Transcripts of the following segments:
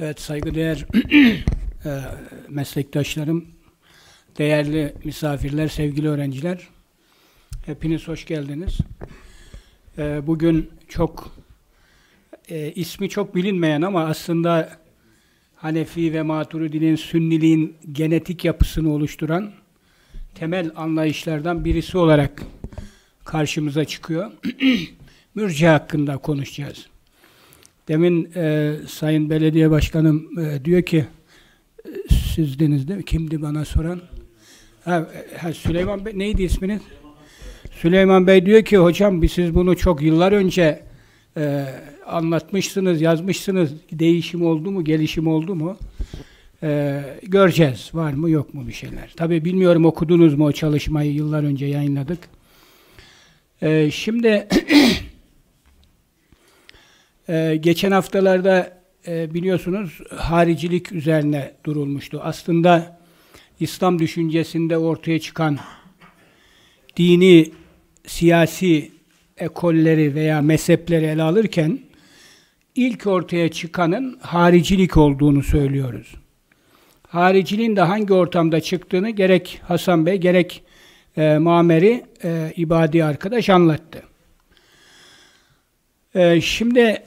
Evet saygıdeğer e, meslektaşlarım, değerli misafirler, sevgili öğrenciler, hepiniz hoş geldiniz. E, bugün çok e, ismi çok bilinmeyen ama aslında Hanefi ve Maturidi'nin Sünniliğin genetik yapısını oluşturan temel anlayışlardan birisi olarak karşımıza çıkıyor. Mürci hakkında konuşacağız. Demin e, Sayın Belediye Başkanım e, diyor ki e, sizdiniz değil mi? Kimdi bana soran? Ha, e, ha, Süleyman Bey neydi isminiz? Süleyman Bey diyor ki hocam biz siz bunu çok yıllar önce e, anlatmışsınız, yazmışsınız. Değişim oldu mu, gelişim oldu mu? E, göreceğiz. Var mı yok mu bir şeyler. Tabii bilmiyorum okudunuz mu o çalışmayı yıllar önce yayınladık. E, şimdi Ee, geçen haftalarda e, biliyorsunuz haricilik üzerine durulmuştu. Aslında İslam düşüncesinde ortaya çıkan dini, siyasi ekolleri veya mezhepleri ele alırken ilk ortaya çıkanın haricilik olduğunu söylüyoruz. Hariciliğin de hangi ortamda çıktığını gerek Hasan Bey gerek e, Mameri e, ibadi arkadaş anlattı. E, şimdi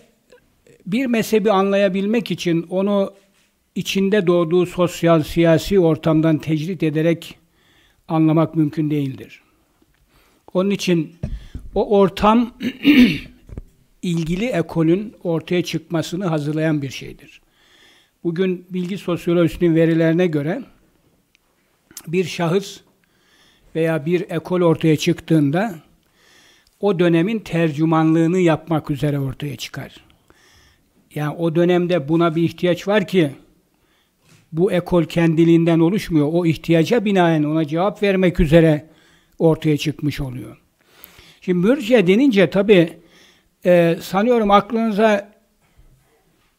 bir mezhebi anlayabilmek için onu içinde doğduğu sosyal siyasi ortamdan tecrit ederek anlamak mümkün değildir. Onun için o ortam ilgili ekolün ortaya çıkmasını hazırlayan bir şeydir. Bugün bilgi sosyolojisinin verilerine göre bir şahıs veya bir ekol ortaya çıktığında o dönemin tercümanlığını yapmak üzere ortaya çıkar. Yani o dönemde buna bir ihtiyaç var ki bu ekol kendiliğinden oluşmuyor. O ihtiyaca binaen ona cevap vermek üzere ortaya çıkmış oluyor. Şimdi mürciye denince tabi e, sanıyorum aklınıza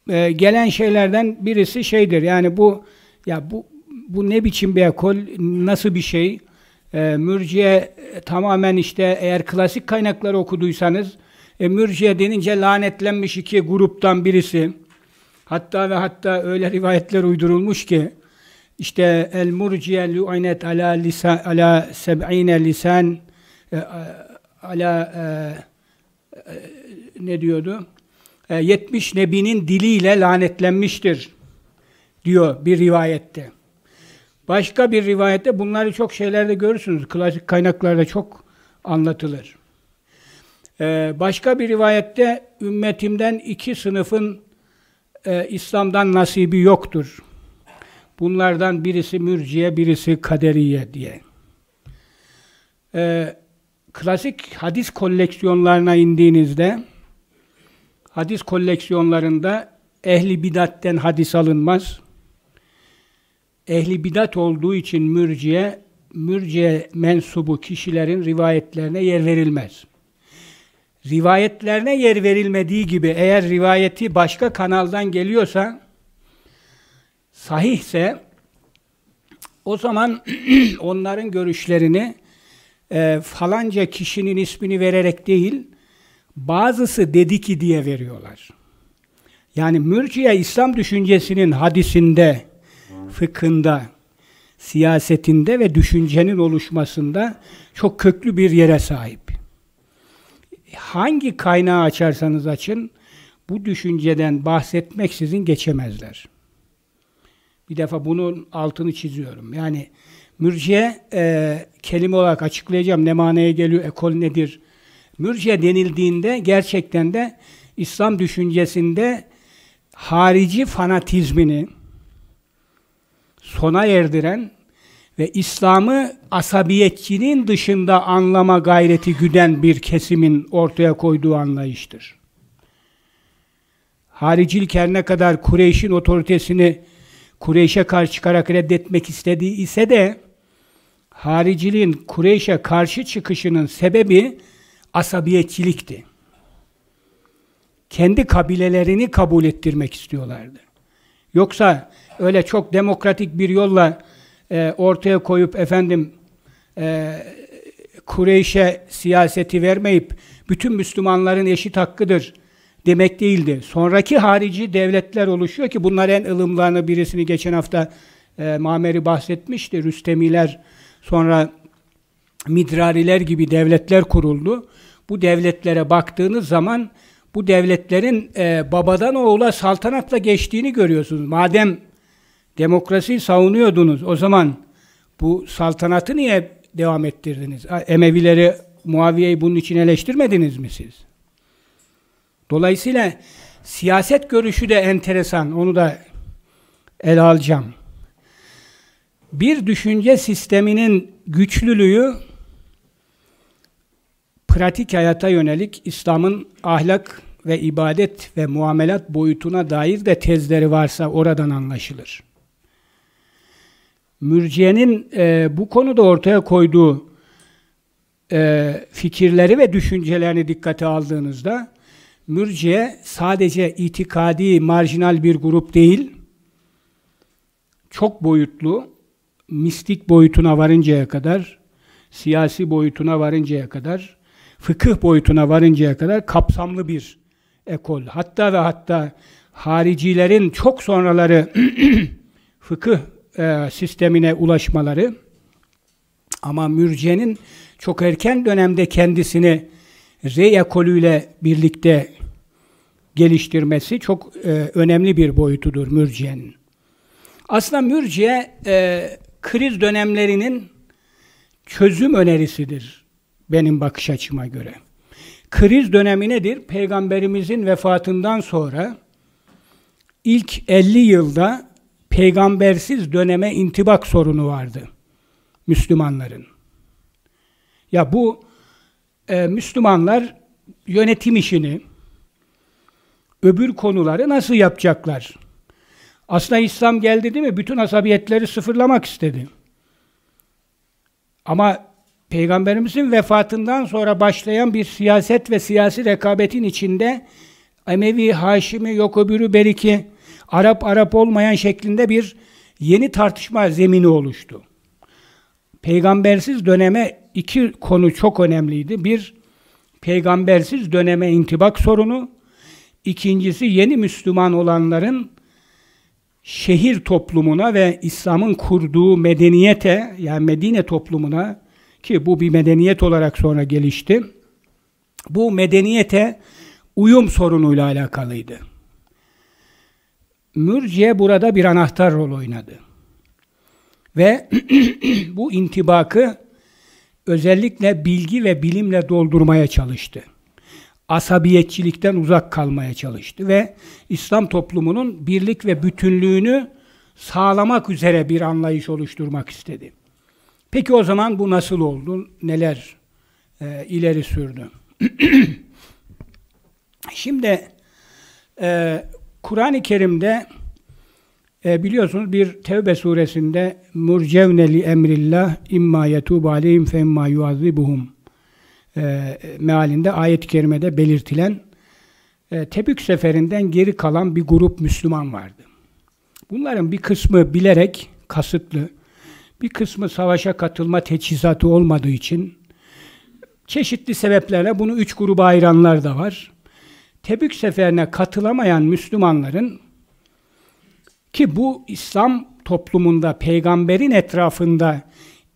e, gelen şeylerden birisi şeydir. Yani bu ya bu bu ne biçim bir ekol, nasıl bir şey? E, mürciye tamamen işte eğer klasik kaynakları okuduysanız e, mürciye denince lanetlenmiş iki gruptan birisi. Hatta ve hatta öyle rivayetler uydurulmuş ki işte el murciye lu'anet ala lisan ala seb'ine lisan e, ala e, e, ne diyordu? E, 70 nebinin diliyle lanetlenmiştir diyor bir rivayette. Başka bir rivayette bunları çok şeylerde görürsünüz. Klasik kaynaklarda çok anlatılır. Ee, başka bir rivayette ümmetimden iki sınıfın e, İslam'dan nasibi yoktur. Bunlardan birisi mürciye, birisi kaderiye diye. Ee, klasik hadis koleksiyonlarına indiğinizde, hadis koleksiyonlarında ehli bidatten hadis alınmaz. Ehli bidat olduğu için mürciye, mürciye mensubu kişilerin rivayetlerine yer verilmez rivayetlerine yer verilmediği gibi eğer rivayeti başka kanaldan geliyorsa sahihse o zaman onların görüşlerini e, falanca kişinin ismini vererek değil bazısı dedi ki diye veriyorlar. Yani mürciye İslam düşüncesinin hadisinde, fıkhında, siyasetinde ve düşüncenin oluşmasında çok köklü bir yere sahip hangi kaynağı açarsanız açın bu düşünceden bahsetmek sizin geçemezler. Bir defa bunun altını çiziyorum. Yani mürciye e, kelime olarak açıklayacağım ne manaya geliyor, ekol nedir? Mürciye denildiğinde gerçekten de İslam düşüncesinde harici fanatizmini sona erdiren ve İslam'ı asabiyetçinin dışında anlama gayreti güden bir kesimin ortaya koyduğu anlayıştır. Haricilken ne kadar Kureyş'in otoritesini Kureyş'e karşı çıkarak reddetmek istediği ise de hariciliğin Kureyş'e karşı çıkışının sebebi asabiyetçilikti. Kendi kabilelerini kabul ettirmek istiyorlardı. Yoksa öyle çok demokratik bir yolla e, ortaya koyup efendim e, Kureyş'e siyaseti vermeyip bütün Müslümanların eşit hakkıdır demek değildi. Sonraki harici devletler oluşuyor ki bunlar en ılımlarını birisini geçen hafta e, Mameri bahsetmişti. Rüstemiler sonra Midrariler gibi devletler kuruldu. Bu devletlere baktığınız zaman bu devletlerin e, babadan oğula saltanatla geçtiğini görüyorsunuz. Madem demokrasiyi savunuyordunuz. O zaman bu saltanatı niye devam ettirdiniz? Emevileri, Muaviye'yi bunun için eleştirmediniz mi siz? Dolayısıyla siyaset görüşü de enteresan. Onu da ele alacağım. Bir düşünce sisteminin güçlülüğü pratik hayata yönelik İslam'ın ahlak ve ibadet ve muamelat boyutuna dair de tezleri varsa oradan anlaşılır mürciyenin e, bu konuda ortaya koyduğu e, fikirleri ve düşüncelerini dikkate aldığınızda mürciye sadece itikadi marjinal bir grup değil, çok boyutlu, mistik boyutuna varıncaya kadar, siyasi boyutuna varıncaya kadar, fıkıh boyutuna varıncaya kadar kapsamlı bir ekol. Hatta ve hatta haricilerin çok sonraları fıkıh e, sistemine ulaşmaları ama mürcenin çok erken dönemde kendisini Rey ekolüyle birlikte geliştirmesi çok e, önemli bir boyutudur mürciyenin. Aslında mürciye e, kriz dönemlerinin çözüm önerisidir benim bakış açıma göre. Kriz dönemi nedir? Peygamberimizin vefatından sonra ilk 50 yılda peygambersiz döneme intibak sorunu vardı Müslümanların. Ya bu e, Müslümanlar yönetim işini, öbür konuları nasıl yapacaklar? Aslında İslam geldi değil mi? Bütün asabiyetleri sıfırlamak istedi. Ama Peygamberimizin vefatından sonra başlayan bir siyaset ve siyasi rekabetin içinde Emevi, Haşimi, yok öbürü, beriki Arap Arap olmayan şeklinde bir yeni tartışma zemini oluştu. Peygambersiz döneme iki konu çok önemliydi. Bir, peygambersiz döneme intibak sorunu. İkincisi yeni Müslüman olanların şehir toplumuna ve İslam'ın kurduğu medeniyete yani Medine toplumuna ki bu bir medeniyet olarak sonra gelişti. Bu medeniyete uyum sorunuyla alakalıydı mürciye burada bir anahtar rol oynadı. Ve bu intibakı özellikle bilgi ve bilimle doldurmaya çalıştı. Asabiyetçilikten uzak kalmaya çalıştı ve İslam toplumunun birlik ve bütünlüğünü sağlamak üzere bir anlayış oluşturmak istedi. Peki o zaman bu nasıl oldu? Neler e, ileri sürdü? Şimdi e, Kur'an-ı Kerim'de e, biliyorsunuz bir Tevbe suresinde murcevne li emrillah imma yetubu aleyhim fe imma yuazibuhum e, mealinde ayet-i kerimede belirtilen e, Tebük seferinden geri kalan bir grup Müslüman vardı. Bunların bir kısmı bilerek kasıtlı, bir kısmı savaşa katılma teçhizatı olmadığı için çeşitli sebeplerle bunu üç gruba ayıranlar da var. Tebük seferine katılamayan Müslümanların ki bu İslam toplumunda peygamberin etrafında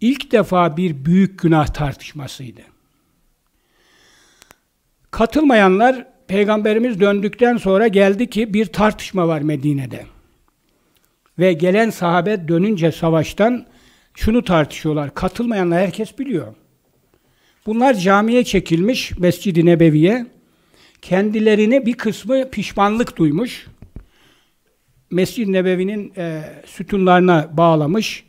ilk defa bir büyük günah tartışmasıydı. Katılmayanlar peygamberimiz döndükten sonra geldi ki bir tartışma var Medine'de. Ve gelen sahabe dönünce savaştan şunu tartışıyorlar. Katılmayanlar herkes biliyor. Bunlar camiye çekilmiş Mescid-i Nebevi'ye kendilerine bir kısmı pişmanlık duymuş. Mescid-i Nebevi'nin e, sütunlarına bağlamış.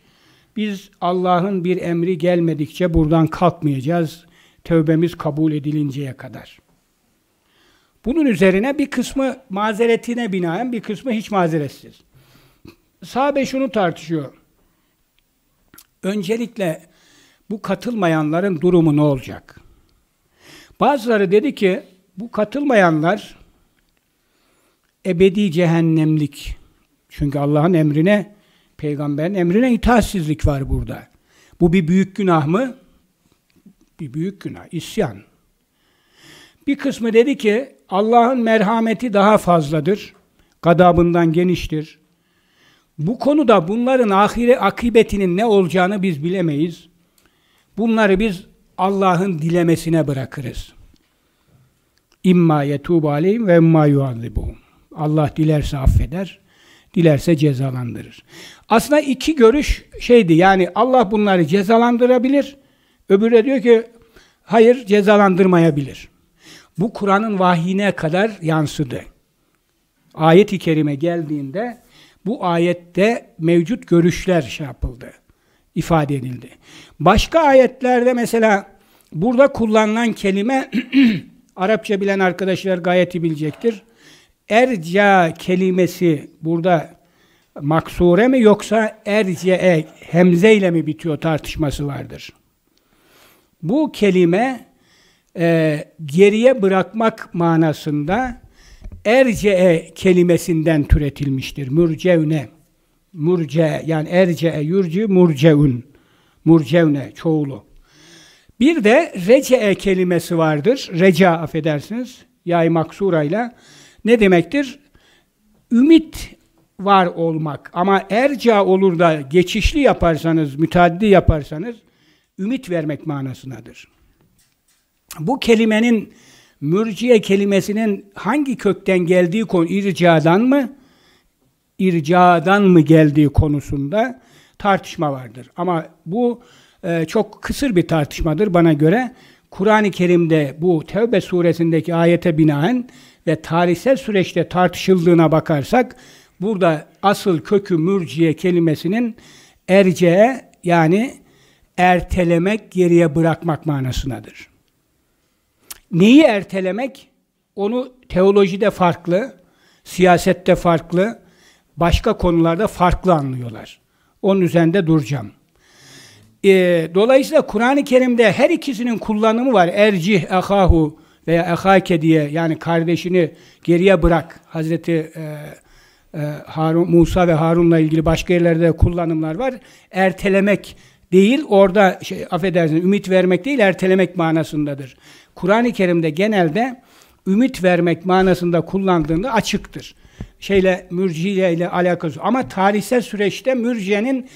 Biz Allah'ın bir emri gelmedikçe buradan kalkmayacağız. Tövbemiz kabul edilinceye kadar. Bunun üzerine bir kısmı mazeretine binaen bir kısmı hiç mazeretsiz. Sahabe şunu tartışıyor. Öncelikle bu katılmayanların durumu ne olacak? Bazıları dedi ki bu katılmayanlar ebedi cehennemlik. Çünkü Allah'ın emrine, peygamberin emrine itaatsizlik var burada. Bu bir büyük günah mı? Bir büyük günah, isyan. Bir kısmı dedi ki Allah'ın merhameti daha fazladır. Gadabından geniştir. Bu konuda bunların ahire akıbetinin ne olacağını biz bilemeyiz. Bunları biz Allah'ın dilemesine bırakırız. İmma yetubu aleyhim ve imma yuazibuhum. Allah dilerse affeder, dilerse cezalandırır. Aslında iki görüş şeydi yani Allah bunları cezalandırabilir, öbürü de diyor ki hayır cezalandırmayabilir. Bu Kur'an'ın vahiyine kadar yansıdı. Ayet-i kerime geldiğinde bu ayette mevcut görüşler şey yapıldı, ifade edildi. Başka ayetlerde mesela burada kullanılan kelime Arapça bilen arkadaşlar gayet iyi bilecektir. Erca kelimesi burada maksure mi yoksa erce'e hemze ile mi bitiyor tartışması vardır. Bu kelime e, geriye bırakmak manasında erce'e kelimesinden türetilmiştir. Mürcevne, murce yani erce'e yurcu murceun, murcevne çoğulu. Bir de rece'e kelimesi vardır. Reca affedersiniz. Yay maksura ile. Ne demektir? Ümit var olmak. Ama erca olur da geçişli yaparsanız, müteaddi yaparsanız ümit vermek manasındadır. Bu kelimenin mürciye kelimesinin hangi kökten geldiği konu ircadan mı ircadan mı geldiği konusunda tartışma vardır. Ama bu e, çok kısır bir tartışmadır bana göre. Kur'an-ı Kerim'de bu Tevbe suresindeki ayete binaen ve tarihsel süreçte tartışıldığına bakarsak burada asıl kökü mürciye kelimesinin erceğe yani ertelemek, geriye bırakmak manasındadır. Neyi ertelemek? Onu teolojide farklı, siyasette farklı, başka konularda farklı anlıyorlar. Onun üzerinde duracağım. E, dolayısıyla Kur'an-ı Kerim'de her ikisinin kullanımı var. Ercih ahahu veya ahake diye yani kardeşini geriye bırak. Hazreti e, e, Harun, Musa ve Harun'la ilgili başka yerlerde kullanımlar var. Ertelemek değil orada şey, affedersiniz ümit vermek değil ertelemek manasındadır. Kur'an-ı Kerim'de genelde ümit vermek manasında kullandığında açıktır. Şeyle mürciye ile alakası. Ama tarihsel süreçte mürciyenin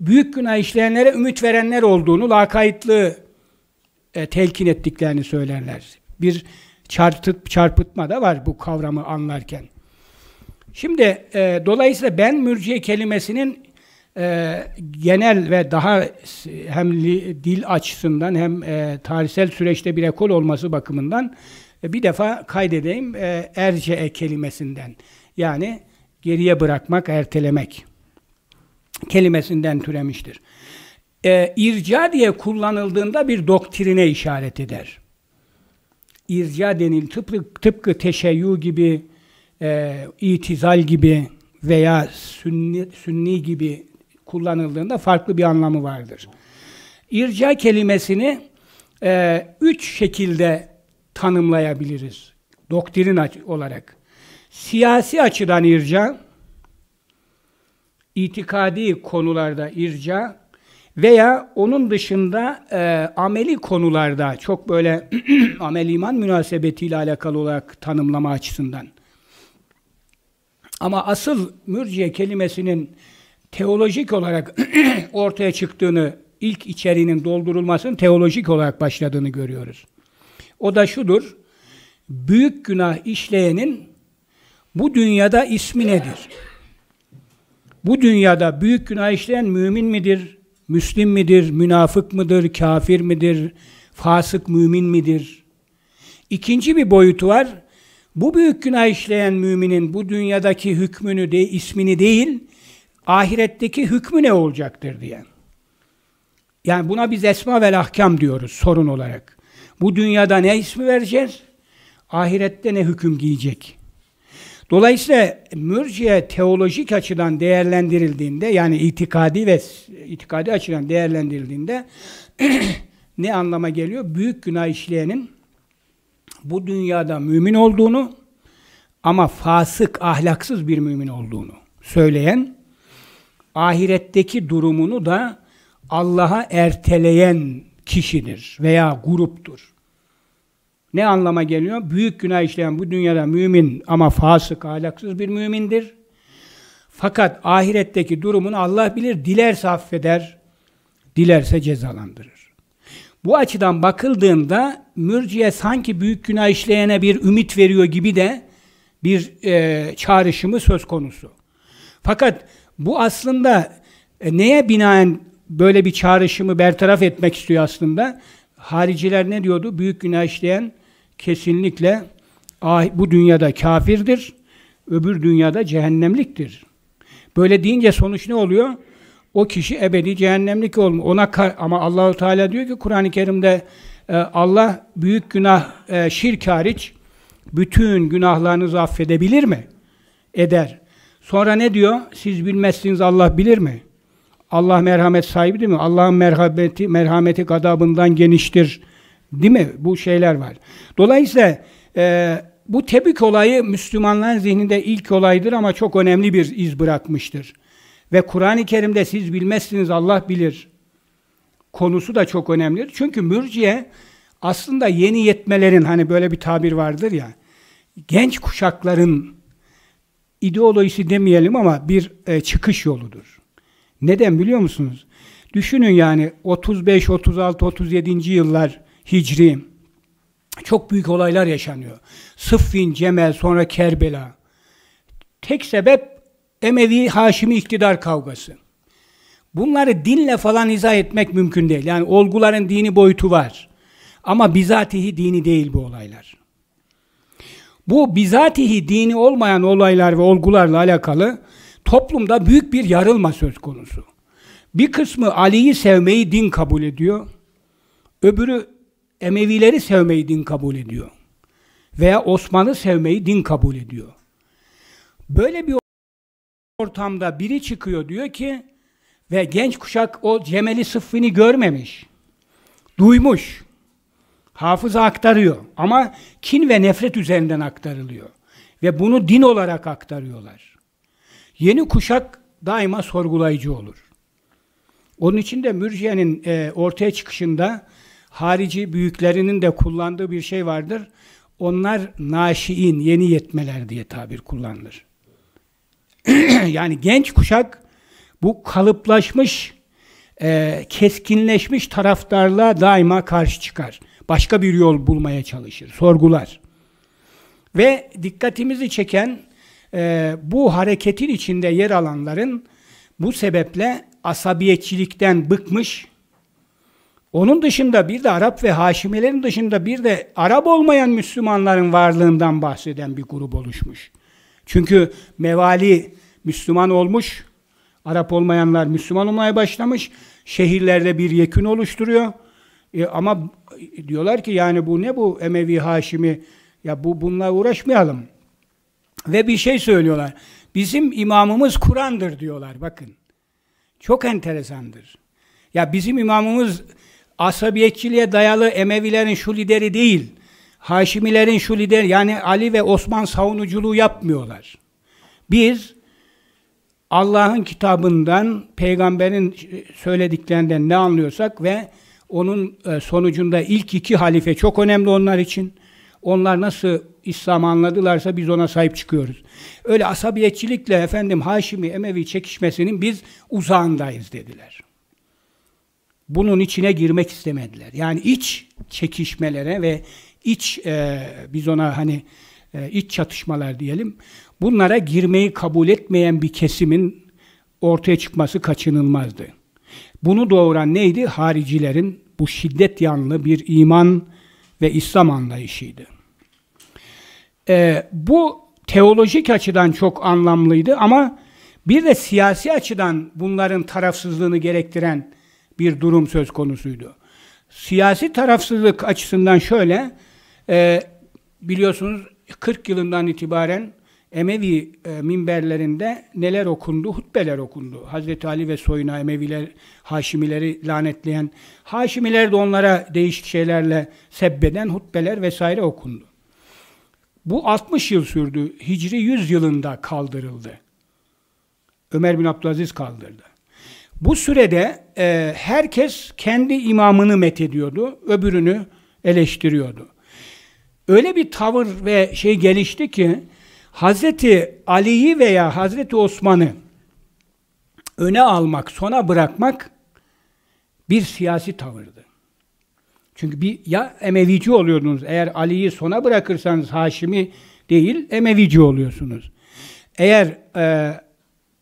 büyük günah işleyenlere ümit verenler olduğunu, lakaytlığı e, telkin ettiklerini söylerler. Bir çarpıt, çarpıtma da var bu kavramı anlarken. Şimdi e, dolayısıyla ben mürciye kelimesinin e, genel ve daha hem dil açısından hem e, tarihsel süreçte bir ekol olması bakımından e, bir defa kaydedeyim e, erce kelimesinden. Yani geriye bırakmak, ertelemek kelimesinden türemiştir. E, irca diye kullanıldığında bir doktrine işaret eder. İrca denil tıpkı, tıpkı teşeyyü gibi, e, itizal gibi veya sünni, sünni gibi kullanıldığında farklı bir anlamı vardır. İrca kelimesini e, üç şekilde tanımlayabiliriz. Doktrin olarak. Siyasi açıdan irca, itikadi konularda irca veya onun dışında e, ameli konularda çok böyle amel iman münasebetiyle alakalı olarak tanımlama açısından. Ama asıl mürciye kelimesinin teolojik olarak ortaya çıktığını, ilk içeriğinin doldurulmasının teolojik olarak başladığını görüyoruz. O da şudur, büyük günah işleyenin bu dünyada ismi nedir? bu dünyada büyük günah işleyen mümin midir? Müslim midir? Münafık mıdır? Kafir midir? Fasık mümin midir? İkinci bir boyutu var. Bu büyük günah işleyen müminin bu dünyadaki hükmünü de ismini değil, ahiretteki hükmü ne olacaktır diye. Yani buna biz esma ve ahkam diyoruz sorun olarak. Bu dünyada ne ismi vereceğiz? Ahirette ne hüküm giyecek? Dolayısıyla mürciye teolojik açıdan değerlendirildiğinde yani itikadi ve itikadi açıdan değerlendirildiğinde ne anlama geliyor? Büyük günah işleyenin bu dünyada mümin olduğunu ama fasık, ahlaksız bir mümin olduğunu söyleyen, ahiretteki durumunu da Allah'a erteleyen kişidir veya gruptur ne anlama geliyor? Büyük günah işleyen bu dünyada mümin ama fasık, ahlaksız bir mümindir. Fakat ahiretteki durumunu Allah bilir, dilerse affeder, dilerse cezalandırır. Bu açıdan bakıldığında mürciye sanki büyük günah işleyene bir ümit veriyor gibi de bir e, çağrışımı söz konusu. Fakat bu aslında e, neye binaen böyle bir çağrışımı bertaraf etmek istiyor aslında? Hariciler ne diyordu? Büyük günah işleyen kesinlikle bu dünyada kafirdir, öbür dünyada cehennemliktir. Böyle deyince sonuç ne oluyor? O kişi ebedi cehennemlik olmuyor. Ona ama Allahu Teala diyor ki Kur'an-ı Kerim'de e, Allah büyük günah e, şirk hariç bütün günahlarınızı affedebilir mi? Eder. Sonra ne diyor? Siz bilmezsiniz Allah bilir mi? Allah merhamet sahibi değil mi? Allah'ın merhameti, merhameti gadabından geniştir Değil mi? Bu şeyler var. Dolayısıyla e, bu Tebük olayı Müslümanların zihninde ilk olaydır ama çok önemli bir iz bırakmıştır. Ve Kur'an-ı Kerim'de siz bilmezsiniz Allah bilir. Konusu da çok önemlidir. Çünkü mürciye aslında yeni yetmelerin hani böyle bir tabir vardır ya. Genç kuşakların ideolojisi demeyelim ama bir e, çıkış yoludur. Neden biliyor musunuz? Düşünün yani 35, 36, 37. yıllar Hicri. Çok büyük olaylar yaşanıyor. Sıffin, Cemel, sonra Kerbela. Tek sebep Emevi Haşimi iktidar kavgası. Bunları dinle falan izah etmek mümkün değil. Yani olguların dini boyutu var. Ama bizatihi dini değil bu olaylar. Bu bizatihi dini olmayan olaylar ve olgularla alakalı toplumda büyük bir yarılma söz konusu. Bir kısmı Ali'yi sevmeyi din kabul ediyor. Öbürü Emevileri sevmeyi din kabul ediyor. Veya Osman'ı sevmeyi din kabul ediyor. Böyle bir ortamda biri çıkıyor diyor ki ve genç kuşak o Cemeli Sıffini görmemiş. Duymuş. Hafıza aktarıyor ama kin ve nefret üzerinden aktarılıyor. Ve bunu din olarak aktarıyorlar. Yeni kuşak daima sorgulayıcı olur. Onun için de mürciyenin e, ortaya çıkışında harici büyüklerinin de kullandığı bir şey vardır. Onlar naşiin, yeni yetmeler diye tabir kullanılır. yani genç kuşak bu kalıplaşmış, e, keskinleşmiş taraftarlığa daima karşı çıkar. Başka bir yol bulmaya çalışır, sorgular. Ve dikkatimizi çeken e, bu hareketin içinde yer alanların bu sebeple asabiyetçilikten bıkmış, onun dışında bir de Arap ve Haşimilerin dışında bir de Arap olmayan Müslümanların varlığından bahseden bir grup oluşmuş. Çünkü mevali Müslüman olmuş, Arap olmayanlar Müslüman olmaya başlamış, şehirlerde bir yekün oluşturuyor. E, ama diyorlar ki yani bu ne bu Emevi Haşimi, ya bu bununla uğraşmayalım. Ve bir şey söylüyorlar. Bizim imamımız Kur'an'dır diyorlar bakın. Çok enteresandır. Ya bizim imamımız asabiyetçiliğe dayalı Emevilerin şu lideri değil, Haşimilerin şu lideri yani Ali ve Osman savunuculuğu yapmıyorlar. Bir, Allah'ın kitabından, peygamberin söylediklerinden ne anlıyorsak ve onun e, sonucunda ilk iki halife çok önemli onlar için. Onlar nasıl İslam'ı anladılarsa biz ona sahip çıkıyoruz. Öyle asabiyetçilikle efendim Haşimi Emevi çekişmesinin biz uzağındayız dediler bunun içine girmek istemediler. Yani iç çekişmelere ve iç e, biz ona hani e, iç çatışmalar diyelim. Bunlara girmeyi kabul etmeyen bir kesimin ortaya çıkması kaçınılmazdı. Bunu doğuran neydi? Haricilerin bu şiddet yanlı bir iman ve İslam anlayışıydı. E, bu teolojik açıdan çok anlamlıydı ama bir de siyasi açıdan bunların tarafsızlığını gerektiren bir durum söz konusuydu. Siyasi tarafsızlık açısından şöyle, e, biliyorsunuz 40 yılından itibaren Emevi e, minberlerinde neler okundu? Hutbeler okundu. Hazreti Ali ve soyuna Emeviler, Haşimileri lanetleyen, Haşimiler de onlara değişik şeylerle sebbeden hutbeler vesaire okundu. Bu 60 yıl sürdü. Hicri 100 yılında kaldırıldı. Ömer bin Abdülaziz kaldırdı. Bu sürede e, herkes kendi imamını methediyordu, öbürünü eleştiriyordu. Öyle bir tavır ve şey gelişti ki Hazreti Ali'yi veya Hazreti Osman'ı öne almak, sona bırakmak bir siyasi tavırdı. Çünkü bir ya Emevici oluyordunuz. Eğer Ali'yi sona bırakırsanız Haşimi değil, Emevici oluyorsunuz. Eğer e,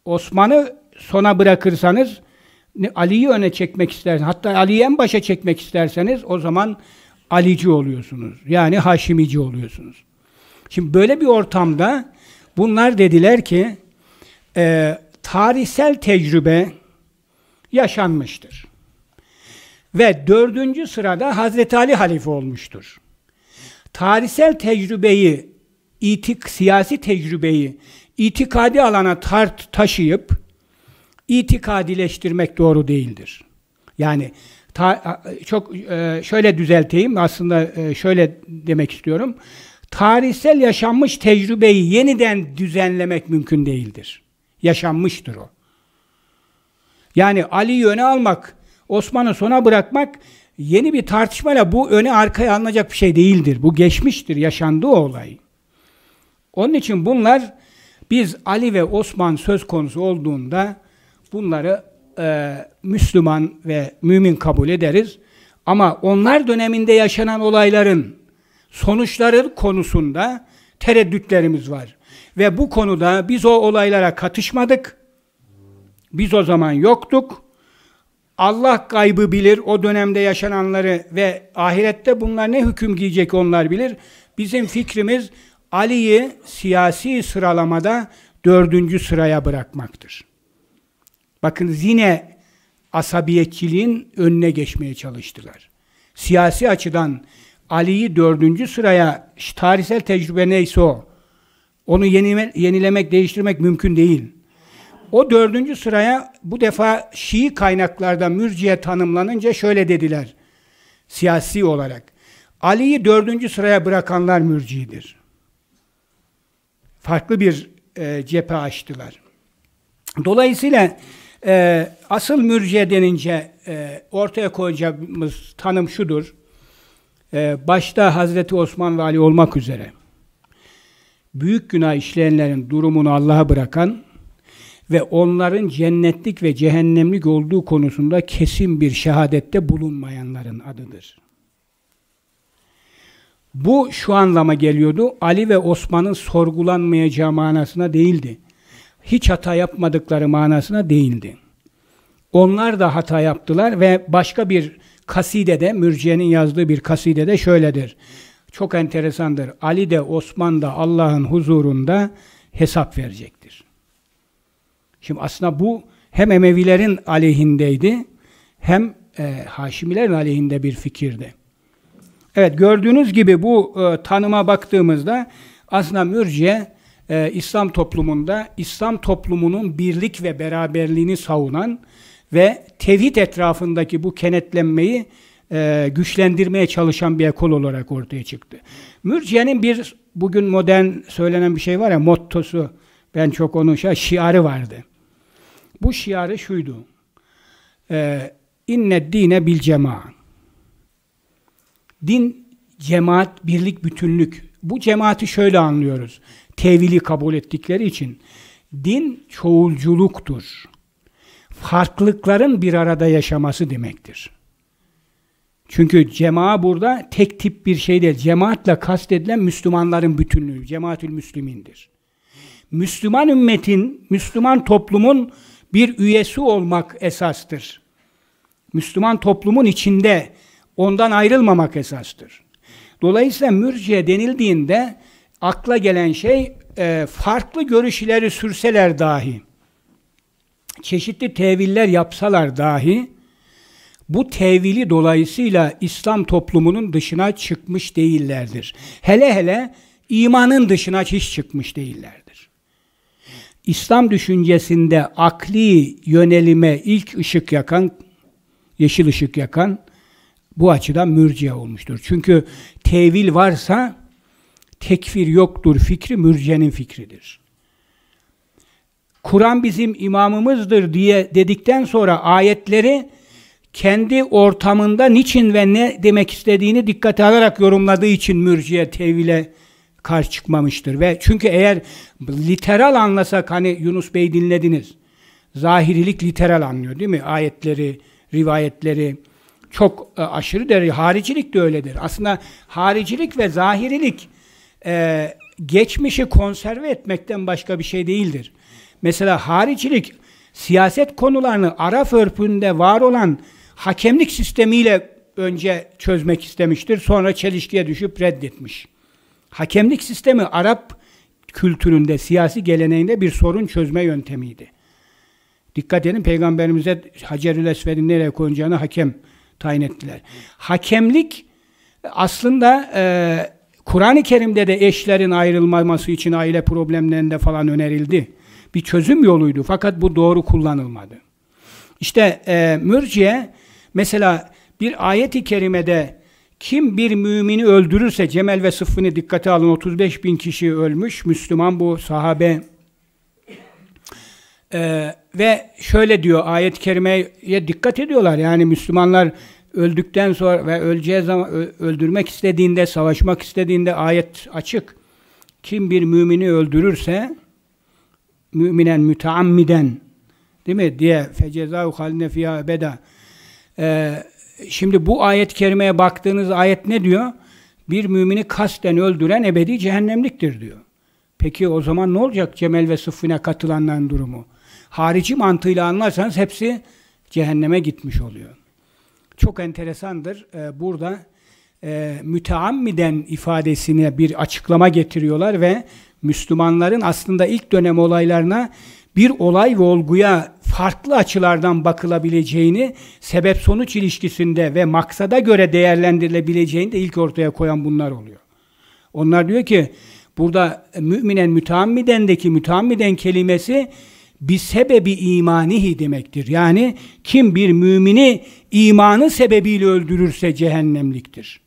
Osman'ı sona bırakırsanız Ali'yi öne çekmek isterseniz, hatta Ali'yi en başa çekmek isterseniz o zaman Alici oluyorsunuz. Yani Haşimici oluyorsunuz. Şimdi böyle bir ortamda bunlar dediler ki e, tarihsel tecrübe yaşanmıştır. Ve dördüncü sırada Hazreti Ali halife olmuştur. Tarihsel tecrübeyi, itik, siyasi tecrübeyi itikadi alana tart taşıyıp itikadileştirmek doğru değildir. Yani ta, çok e, şöyle düzelteyim aslında e, şöyle demek istiyorum. Tarihsel yaşanmış tecrübeyi yeniden düzenlemek mümkün değildir. Yaşanmıştır o. Yani Ali'yi öne almak, Osman'ı sona bırakmak yeni bir tartışmayla bu öne arkaya alınacak bir şey değildir. Bu geçmiştir, yaşandığı olay. Onun için bunlar biz Ali ve Osman söz konusu olduğunda bunları e, Müslüman ve mümin kabul ederiz. Ama onlar döneminde yaşanan olayların sonuçları konusunda tereddütlerimiz var. Ve bu konuda biz o olaylara katışmadık. Biz o zaman yoktuk. Allah gaybı bilir o dönemde yaşananları ve ahirette bunlar ne hüküm giyecek onlar bilir. Bizim fikrimiz Ali'yi siyasi sıralamada dördüncü sıraya bırakmaktır. Bakınız yine asabiyetçiliğin önüne geçmeye çalıştılar. Siyasi açıdan Ali'yi dördüncü sıraya tarihsel tecrübe neyse o. Onu yenime, yenilemek, değiştirmek mümkün değil. O dördüncü sıraya bu defa Şii kaynaklarda mürciye tanımlanınca şöyle dediler siyasi olarak. Ali'yi dördüncü sıraya bırakanlar mürcidir. Farklı bir e, cephe açtılar. Dolayısıyla e, asıl mürciye denince e, ortaya koyacağımız tanım şudur. E, başta Hazreti Osman ve olmak üzere büyük günah işleyenlerin durumunu Allah'a bırakan ve onların cennetlik ve cehennemlik olduğu konusunda kesin bir şehadette bulunmayanların adıdır. Bu şu anlama geliyordu. Ali ve Osman'ın sorgulanmayacağı manasına değildi hiç hata yapmadıkları manasına değildi. Onlar da hata yaptılar ve başka bir kasidede, mürciyenin yazdığı bir kasidede şöyledir. Çok enteresandır. Ali de Osman da Allah'ın huzurunda hesap verecektir. Şimdi aslında bu hem Emevilerin aleyhindeydi hem e, Haşimilerin aleyhinde bir fikirdi. Evet gördüğünüz gibi bu e, tanıma baktığımızda aslında mürciye e, İslam toplumunda İslam toplumunun birlik ve beraberliğini savunan ve tevhid etrafındaki bu kenetlenmeyi e, güçlendirmeye çalışan bir ekol olarak ortaya çıktı. Mürciye'nin bir bugün modern söylenen bir şey var ya mottosu ben çok onun şey, şiarı vardı. Bu şiarı şuydu. E, İnne dine bil cema. Din cemaat, birlik, bütünlük. Bu cemaati şöyle anlıyoruz tevili kabul ettikleri için din çoğulculuktur. Farklılıkların bir arada yaşaması demektir. Çünkü cemaat burada tek tip bir şey değil. Cemaatle kastedilen Müslümanların bütünlüğü. Cemaatül Müslümindir. Müslüman ümmetin, Müslüman toplumun bir üyesi olmak esastır. Müslüman toplumun içinde ondan ayrılmamak esastır. Dolayısıyla mürciye denildiğinde akla gelen şey e, farklı görüşleri sürseler dahi, çeşitli teviller yapsalar dahi, bu tevili dolayısıyla İslam toplumunun dışına çıkmış değillerdir. Hele hele imanın dışına hiç çıkmış değillerdir. İslam düşüncesinde akli yönelime ilk ışık yakan, yeşil ışık yakan bu açıdan mürciye olmuştur. Çünkü tevil varsa tekfir yoktur fikri mürcenin fikridir. Kur'an bizim imamımızdır diye dedikten sonra ayetleri kendi ortamında niçin ve ne demek istediğini dikkate alarak yorumladığı için mürciye tevhile karşı çıkmamıştır. Ve çünkü eğer literal anlasak hani Yunus Bey dinlediniz. Zahirilik literal anlıyor değil mi? Ayetleri, rivayetleri çok e, aşırı deri haricilik de öyledir. Aslında haricilik ve zahirilik e, geçmişi konserve etmekten başka bir şey değildir. Mesela haricilik siyaset konularını Araf örfünde var olan hakemlik sistemiyle önce çözmek istemiştir. Sonra çelişkiye düşüp reddetmiş. Hakemlik sistemi Arap kültüründe, siyasi geleneğinde bir sorun çözme yöntemiydi. Dikkat edin peygamberimize Hacerül Esved'in nereye konacağını hakem tayin ettiler. Hakemlik aslında e, Kur'an-ı Kerim'de de eşlerin ayrılmaması için aile problemlerinde falan önerildi. Bir çözüm yoluydu fakat bu doğru kullanılmadı. İşte e, mürciye mesela bir ayeti kerimede kim bir mümini öldürürse Cemel ve Sıffını dikkate alın 35 bin kişi ölmüş Müslüman bu sahabe ee, ve şöyle diyor ayet-i kerimeye dikkat ediyorlar yani Müslümanlar öldükten sonra ve öleceği zaman öldürmek istediğinde, savaşmak istediğinde ayet açık. Kim bir mümini öldürürse müminen müteammiden değil mi diye fecezâhu haline fiyâ ebeda. Ee, şimdi bu ayet-i kerimeye baktığınız ayet ne diyor? Bir mümini kasten öldüren ebedi cehennemliktir diyor. Peki o zaman ne olacak Cemel ve Sıffine katılanların durumu? Harici mantığıyla anlarsanız hepsi cehenneme gitmiş oluyor çok enteresandır. E, burada e, müteammiden ifadesine bir açıklama getiriyorlar ve Müslümanların aslında ilk dönem olaylarına bir olay ve olguya farklı açılardan bakılabileceğini, sebep sonuç ilişkisinde ve maksada göre değerlendirilebileceğini de ilk ortaya koyan bunlar oluyor. Onlar diyor ki burada e, müminen müteammidendeki müteammiden kelimesi bir sebebi imanihi demektir. Yani kim bir mümini imanı sebebiyle öldürürse cehennemliktir.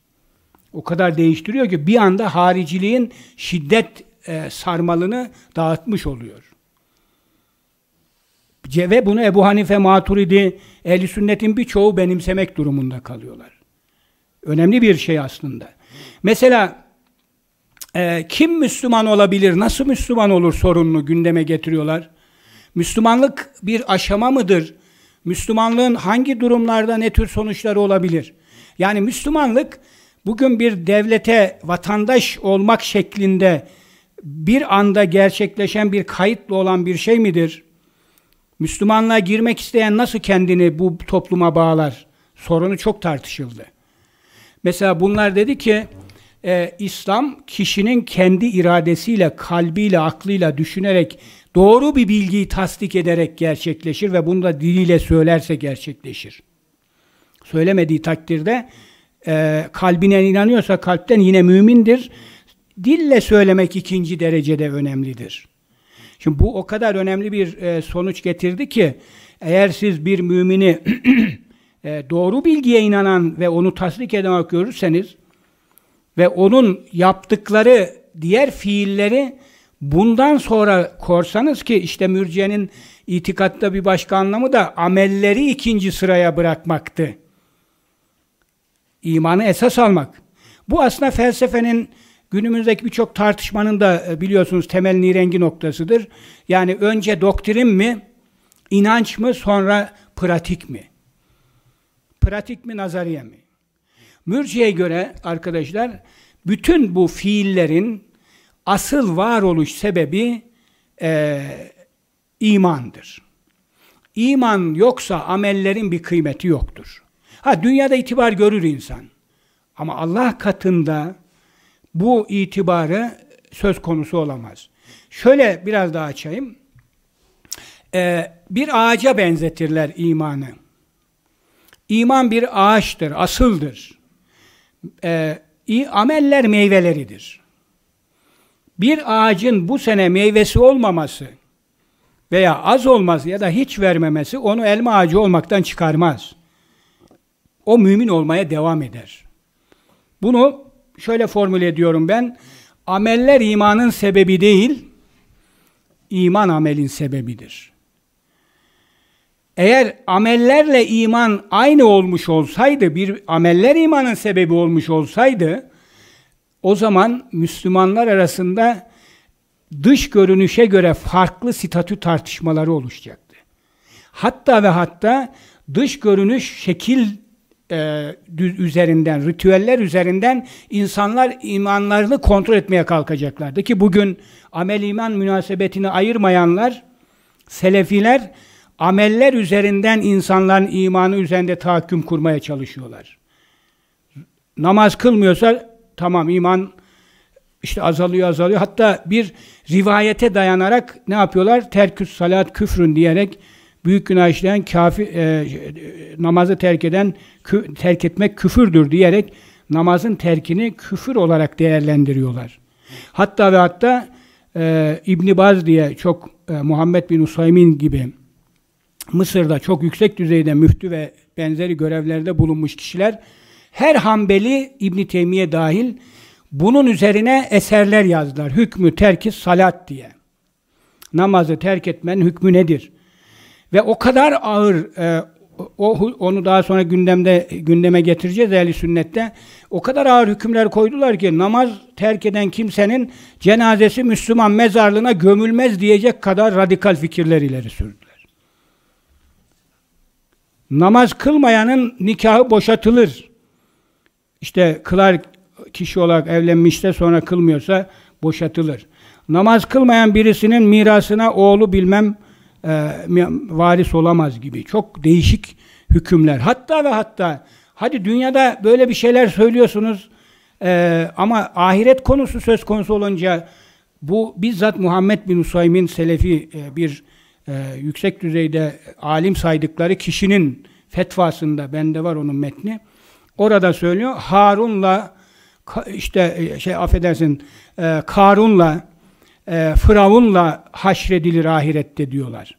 O kadar değiştiriyor ki bir anda hariciliğin şiddet e, sarmalını dağıtmış oluyor. Ve bunu Ebu Hanife Maturidi, Ehli Sünnet'in birçoğu benimsemek durumunda kalıyorlar. Önemli bir şey aslında. Mesela e, kim Müslüman olabilir, nasıl Müslüman olur sorununu gündeme getiriyorlar. Müslümanlık bir aşama mıdır? Müslümanlığın hangi durumlarda ne tür sonuçları olabilir? Yani Müslümanlık bugün bir devlete vatandaş olmak şeklinde bir anda gerçekleşen bir kayıtlı olan bir şey midir? Müslümanlığa girmek isteyen nasıl kendini bu topluma bağlar? Sorunu çok tartışıldı. Mesela bunlar dedi ki e, İslam kişinin kendi iradesiyle, kalbiyle, aklıyla düşünerek doğru bir bilgiyi tasdik ederek gerçekleşir ve bunu da diliyle söylerse gerçekleşir. Söylemediği takdirde e, kalbine inanıyorsa kalpten yine mümindir. Dille söylemek ikinci derecede önemlidir. Şimdi bu o kadar önemli bir e, sonuç getirdi ki eğer siz bir mümini e, doğru bilgiye inanan ve onu tasdik eden görürseniz ve onun yaptıkları diğer fiilleri Bundan sonra korsanız ki işte mürciyenin itikatta bir başka anlamı da amelleri ikinci sıraya bırakmaktı. İmanı esas almak. Bu aslında felsefenin günümüzdeki birçok tartışmanın da e, biliyorsunuz temel nirengi noktasıdır. Yani önce doktrin mi, inanç mı, sonra pratik mi? Pratik mi, nazariye mi? Mürciye göre arkadaşlar bütün bu fiillerin asıl varoluş sebebi e, imandır. İman yoksa amellerin bir kıymeti yoktur. Ha dünyada itibar görür insan. Ama Allah katında bu itibarı söz konusu olamaz. Şöyle biraz daha açayım. Ee, bir ağaca benzetirler imanı. İman bir ağaçtır, asıldır. Ee, ameller meyveleridir bir ağacın bu sene meyvesi olmaması veya az olmaz ya da hiç vermemesi onu elma ağacı olmaktan çıkarmaz. O mümin olmaya devam eder. Bunu şöyle formüle ediyorum ben. Ameller imanın sebebi değil, iman amelin sebebidir. Eğer amellerle iman aynı olmuş olsaydı, bir ameller imanın sebebi olmuş olsaydı, o zaman Müslümanlar arasında dış görünüşe göre farklı statü tartışmaları oluşacaktı. Hatta ve hatta dış görünüş şekil e, üzerinden, ritüeller üzerinden insanlar imanlarını kontrol etmeye kalkacaklardı. Ki bugün amel iman münasebetini ayırmayanlar, selefiler ameller üzerinden insanların imanı üzerinde tahakküm kurmaya çalışıyorlar. Namaz kılmıyorsa Tamam iman işte azalıyor azalıyor. Hatta bir rivayete dayanarak ne yapıyorlar? Terküs salat küfrün diyerek büyük günah işleyen kafir e, namazı terk eden kü, terk etmek küfürdür diyerek namazın terkini küfür olarak değerlendiriyorlar. Hatta ve hatta e, İbn Baz diye çok e, Muhammed bin Usaymin gibi Mısır'da çok yüksek düzeyde müftü ve benzeri görevlerde bulunmuş kişiler her Hanbeli İbn Teymiye dahil bunun üzerine eserler yazdılar. Hükmü terki salat diye. Namazı terk etmenin hükmü nedir? Ve o kadar ağır e, o onu daha sonra gündemde gündeme getireceğiz ehli sünnette. O kadar ağır hükümler koydular ki namaz terk eden kimsenin cenazesi Müslüman mezarlığına gömülmez diyecek kadar radikal fikirler ileri sürdüler. Namaz kılmayanın nikahı boşatılır. İşte kılar kişi olarak evlenmişse sonra kılmıyorsa boşatılır. Namaz kılmayan birisinin mirasına oğlu bilmem e, varis olamaz gibi. Çok değişik hükümler. Hatta ve hatta hadi dünyada böyle bir şeyler söylüyorsunuz e, ama ahiret konusu söz konusu olunca bu bizzat Muhammed bin Usaymin Selefi e, bir e, yüksek düzeyde alim saydıkları kişinin fetvasında bende var onun metni. Orada söylüyor Harun'la işte e, şey affedersin e, Karun'la e, Firavun'la haşredilir ahirette diyorlar.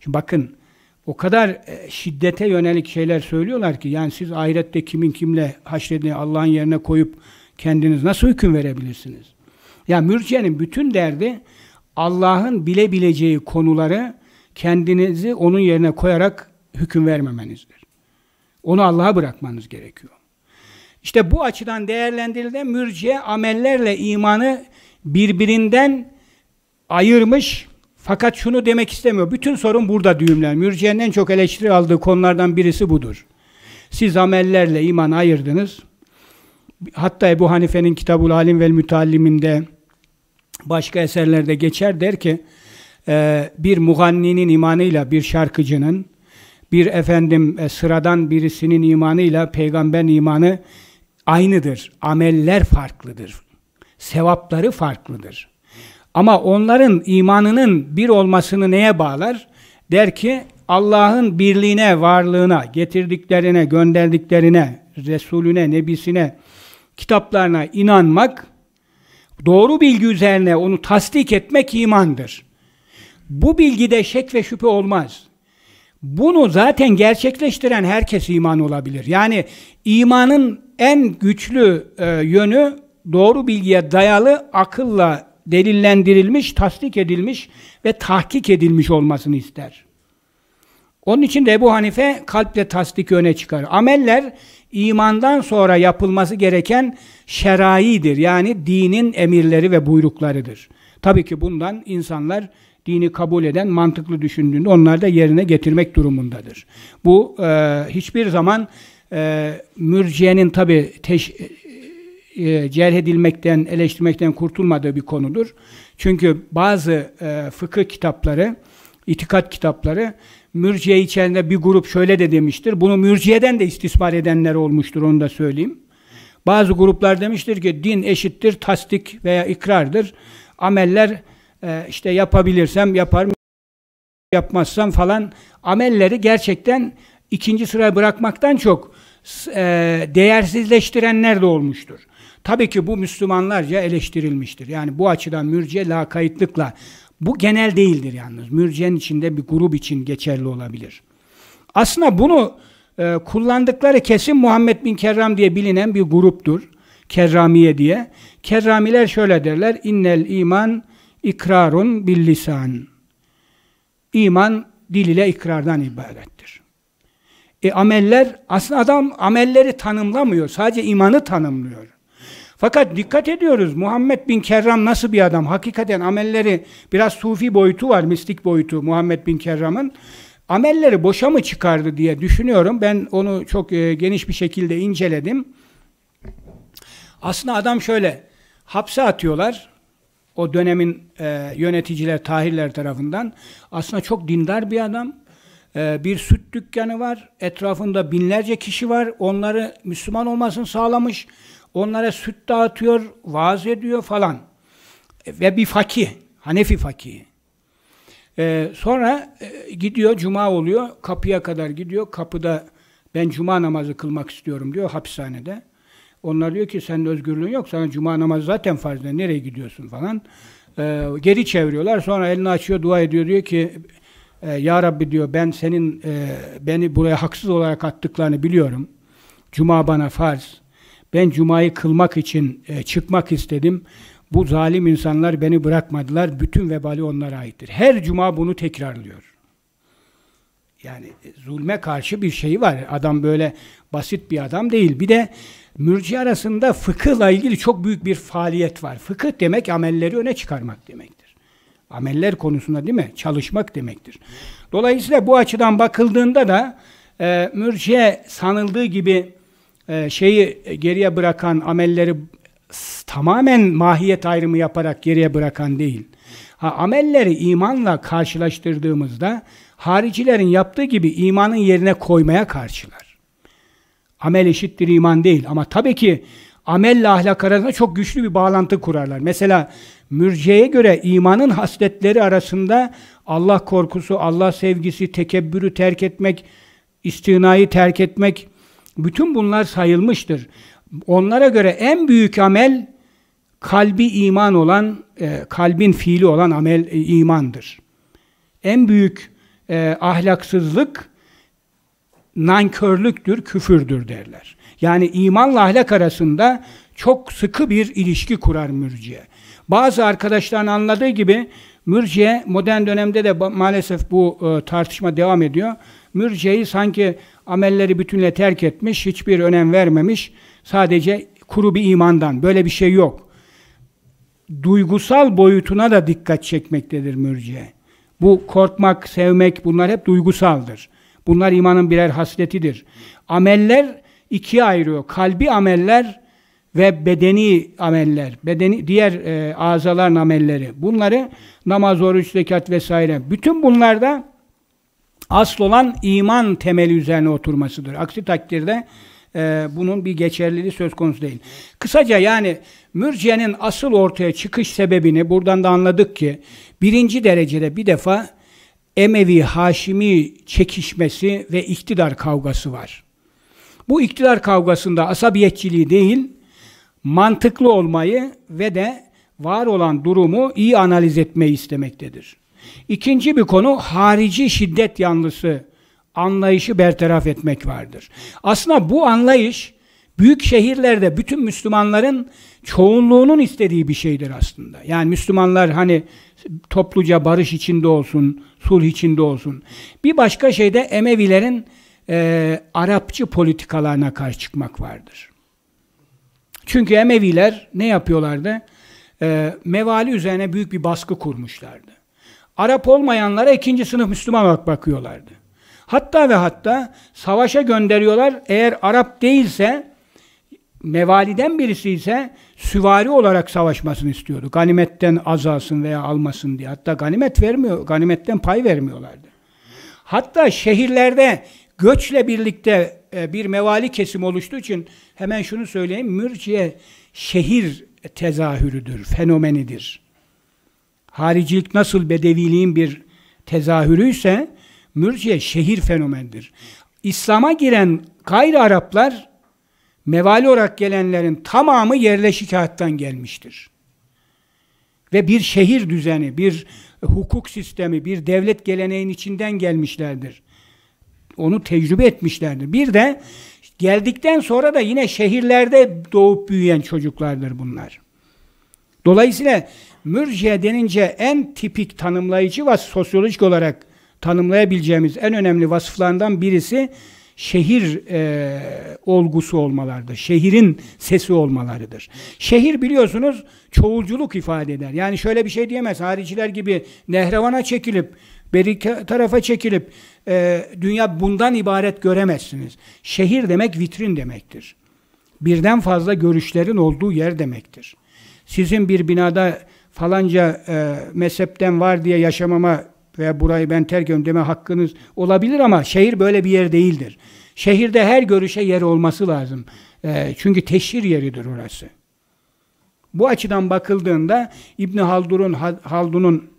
Şimdi bakın o kadar e, şiddete yönelik şeyler söylüyorlar ki yani siz ahirette kimin kimle haşredilir Allah'ın yerine koyup kendiniz nasıl hüküm verebilirsiniz? Ya yani mürciyenin bütün derdi Allah'ın bilebileceği konuları kendinizi onun yerine koyarak hüküm vermemenizdir. Onu Allah'a bırakmanız gerekiyor. İşte bu açıdan değerlendirildi mürciye amellerle imanı birbirinden ayırmış fakat şunu demek istemiyor. Bütün sorun burada düğümler. Mürciyenin en çok eleştiri aldığı konulardan birisi budur. Siz amellerle iman ayırdınız. Hatta Ebu Hanife'nin Kitabul Alim ve Mütallim'inde başka eserlerde geçer der ki e, bir muganninin imanıyla bir şarkıcının bir efendim e, sıradan birisinin imanıyla peygamber imanı aynıdır. Ameller farklıdır. Sevapları farklıdır. Ama onların imanının bir olmasını neye bağlar? Der ki Allah'ın birliğine, varlığına, getirdiklerine, gönderdiklerine, Resulüne, Nebisine, kitaplarına inanmak, doğru bilgi üzerine onu tasdik etmek imandır. Bu bilgide şek ve şüphe olmaz. Bunu zaten gerçekleştiren herkes iman olabilir. Yani imanın en güçlü e, yönü doğru bilgiye dayalı akılla delillendirilmiş, tasdik edilmiş ve tahkik edilmiş olmasını ister. Onun için de Ebu Hanife kalple tasdik öne çıkar. Ameller imandan sonra yapılması gereken şeraidir. Yani dinin emirleri ve buyruklarıdır. Tabii ki bundan insanlar dini kabul eden mantıklı düşündüğünde onları da yerine getirmek durumundadır. Bu e, hiçbir zaman e, mürciyenin tabi teş, e, e, cerh edilmekten, eleştirmekten kurtulmadığı bir konudur. Çünkü bazı e, fıkıh kitapları, itikat kitapları mürciye içerisinde bir grup şöyle de demiştir. Bunu mürciyeden de istismar edenler olmuştur onu da söyleyeyim. Bazı gruplar demiştir ki din eşittir tasdik veya ikrardır. Ameller e, işte yapabilirsem yaparım, yapmazsam falan amelleri gerçekten ikinci sıraya bırakmaktan çok e, değersizleştirenler de olmuştur. Tabii ki bu Müslümanlarca eleştirilmiştir. Yani bu açıdan mürciye lakaytlıkla bu genel değildir yalnız. Mürciyenin içinde bir grup için geçerli olabilir. Aslında bunu e, kullandıkları kesin Muhammed bin Kerram diye bilinen bir gruptur. Kerramiye diye. Kerramiler şöyle derler. İnnel iman İkrarun bil lisan. İman dil ile ikrardan ibarettir. E ameller, aslında adam amelleri tanımlamıyor. Sadece imanı tanımlıyor. Fakat dikkat ediyoruz Muhammed bin Kerram nasıl bir adam? Hakikaten amelleri biraz sufi boyutu var, mistik boyutu Muhammed bin Kerram'ın. Amelleri boşa mı çıkardı diye düşünüyorum. Ben onu çok e, geniş bir şekilde inceledim. Aslında adam şöyle, hapse atıyorlar o dönemin e, yöneticiler, tahirler tarafından. Aslında çok dindar bir adam. E, bir süt dükkanı var. Etrafında binlerce kişi var. Onları Müslüman olmasını sağlamış. Onlara süt dağıtıyor, vaaz ediyor falan. E, ve bir fakih, Hanefi fakihi. E, sonra e, gidiyor, cuma oluyor. Kapıya kadar gidiyor. Kapıda ben cuma namazı kılmak istiyorum diyor hapishanede. Onlar diyor ki senin özgürlüğün yok. Sana cuma namazı zaten farz Nereye gidiyorsun falan. Ee, geri çeviriyorlar. Sonra elini açıyor dua ediyor. Diyor ki e, Ya Rabbi diyor ben senin e, beni buraya haksız olarak attıklarını biliyorum. Cuma bana farz. Ben cumayı kılmak için e, çıkmak istedim. Bu zalim insanlar beni bırakmadılar. Bütün vebali onlara aittir. Her cuma bunu tekrarlıyor. Yani e, zulme karşı bir şey var. Adam böyle basit bir adam değil. Bir de mürci arasında fıkıhla ilgili çok büyük bir faaliyet var. Fıkıh demek amelleri öne çıkarmak demektir. Ameller konusunda değil mi? Çalışmak demektir. Dolayısıyla bu açıdan bakıldığında da e, mürciye sanıldığı gibi e, şeyi geriye bırakan amelleri tamamen mahiyet ayrımı yaparak geriye bırakan değil. Ha, amelleri imanla karşılaştırdığımızda haricilerin yaptığı gibi imanın yerine koymaya karşılar. Amel eşittir iman değil. Ama tabii ki amelle ahlak arasında çok güçlü bir bağlantı kurarlar. Mesela mürciyeye göre imanın hasletleri arasında Allah korkusu, Allah sevgisi, tekebbürü terk etmek, istinayı terk etmek, bütün bunlar sayılmıştır. Onlara göre en büyük amel kalbi iman olan, e, kalbin fiili olan amel e, imandır. En büyük e, ahlaksızlık nankörlüktür, küfürdür derler. Yani imanla ahlak arasında çok sıkı bir ilişki kurar mürciye. Bazı arkadaşların anladığı gibi mürciye modern dönemde de maalesef bu e, tartışma devam ediyor. Mürciyeyi sanki amelleri bütünle terk etmiş, hiçbir önem vermemiş. Sadece kuru bir imandan. Böyle bir şey yok. Duygusal boyutuna da dikkat çekmektedir mürciye. Bu korkmak, sevmek bunlar hep duygusaldır. Bunlar imanın birer hasletidir. Ameller ikiye ayırıyor. Kalbi ameller ve bedeni ameller, bedeni diğer e, azaların amelleri. Bunları namaz, oruç, zekat vesaire. Bütün bunlarda asıl olan iman temeli üzerine oturmasıdır. Aksi takdirde e, bunun bir geçerliliği söz konusu değil. Kısaca yani mürciyenin asıl ortaya çıkış sebebini buradan da anladık ki birinci derecede bir defa Emevi-Haşimi çekişmesi ve iktidar kavgası var. Bu iktidar kavgasında asabiyetçiliği değil, mantıklı olmayı ve de var olan durumu iyi analiz etmeyi istemektedir. İkinci bir konu harici şiddet yanlısı anlayışı bertaraf etmek vardır. Aslında bu anlayış büyük şehirlerde bütün Müslümanların çoğunluğunun istediği bir şeydir aslında. Yani Müslümanlar hani topluca barış içinde olsun, sulh içinde olsun. Bir başka şey de Emevilerin e, Arapçı politikalarına karşı çıkmak vardır. Çünkü Emeviler ne yapıyorlardı? E, mevali üzerine büyük bir baskı kurmuşlardı. Arap olmayanlara ikinci sınıf Müslüman olarak bakıyorlardı. Hatta ve hatta savaşa gönderiyorlar. Eğer Arap değilse mevaliden birisi ise süvari olarak savaşmasını istiyordu. Ganimetten azalsın veya almasın diye. Hatta ganimet vermiyor, ganimetten pay vermiyorlardı. Hatta şehirlerde göçle birlikte e, bir mevali kesim oluştuğu için hemen şunu söyleyeyim. Mürciye şehir tezahürüdür, fenomenidir. Haricilik nasıl bedeviliğin bir tezahürü ise mürciye şehir fenomenidir. İslam'a giren gayri Araplar mevali olarak gelenlerin tamamı yerleşik hayattan gelmiştir. Ve bir şehir düzeni, bir hukuk sistemi, bir devlet geleneğin içinden gelmişlerdir. Onu tecrübe etmişlerdir. Bir de geldikten sonra da yine şehirlerde doğup büyüyen çocuklardır bunlar. Dolayısıyla mürciye denince en tipik tanımlayıcı ve sosyolojik olarak tanımlayabileceğimiz en önemli vasıflarından birisi şehir e, olgusu olmalarıdır. Şehrin sesi olmalarıdır. Şehir biliyorsunuz çoğulculuk ifade eder. Yani şöyle bir şey diyemez. Hariciler gibi nehrevana çekilip beri tarafa çekilip e, dünya bundan ibaret göremezsiniz. Şehir demek vitrin demektir. Birden fazla görüşlerin olduğu yer demektir. Sizin bir binada falanca e, mezhepten var diye yaşamama veya burayı ben terk ediyorum deme hakkınız olabilir ama şehir böyle bir yer değildir. Şehirde her görüşe yer olması lazım. E, çünkü teşhir yeridir orası. Bu açıdan bakıldığında İbn Haldun'un Haldun'un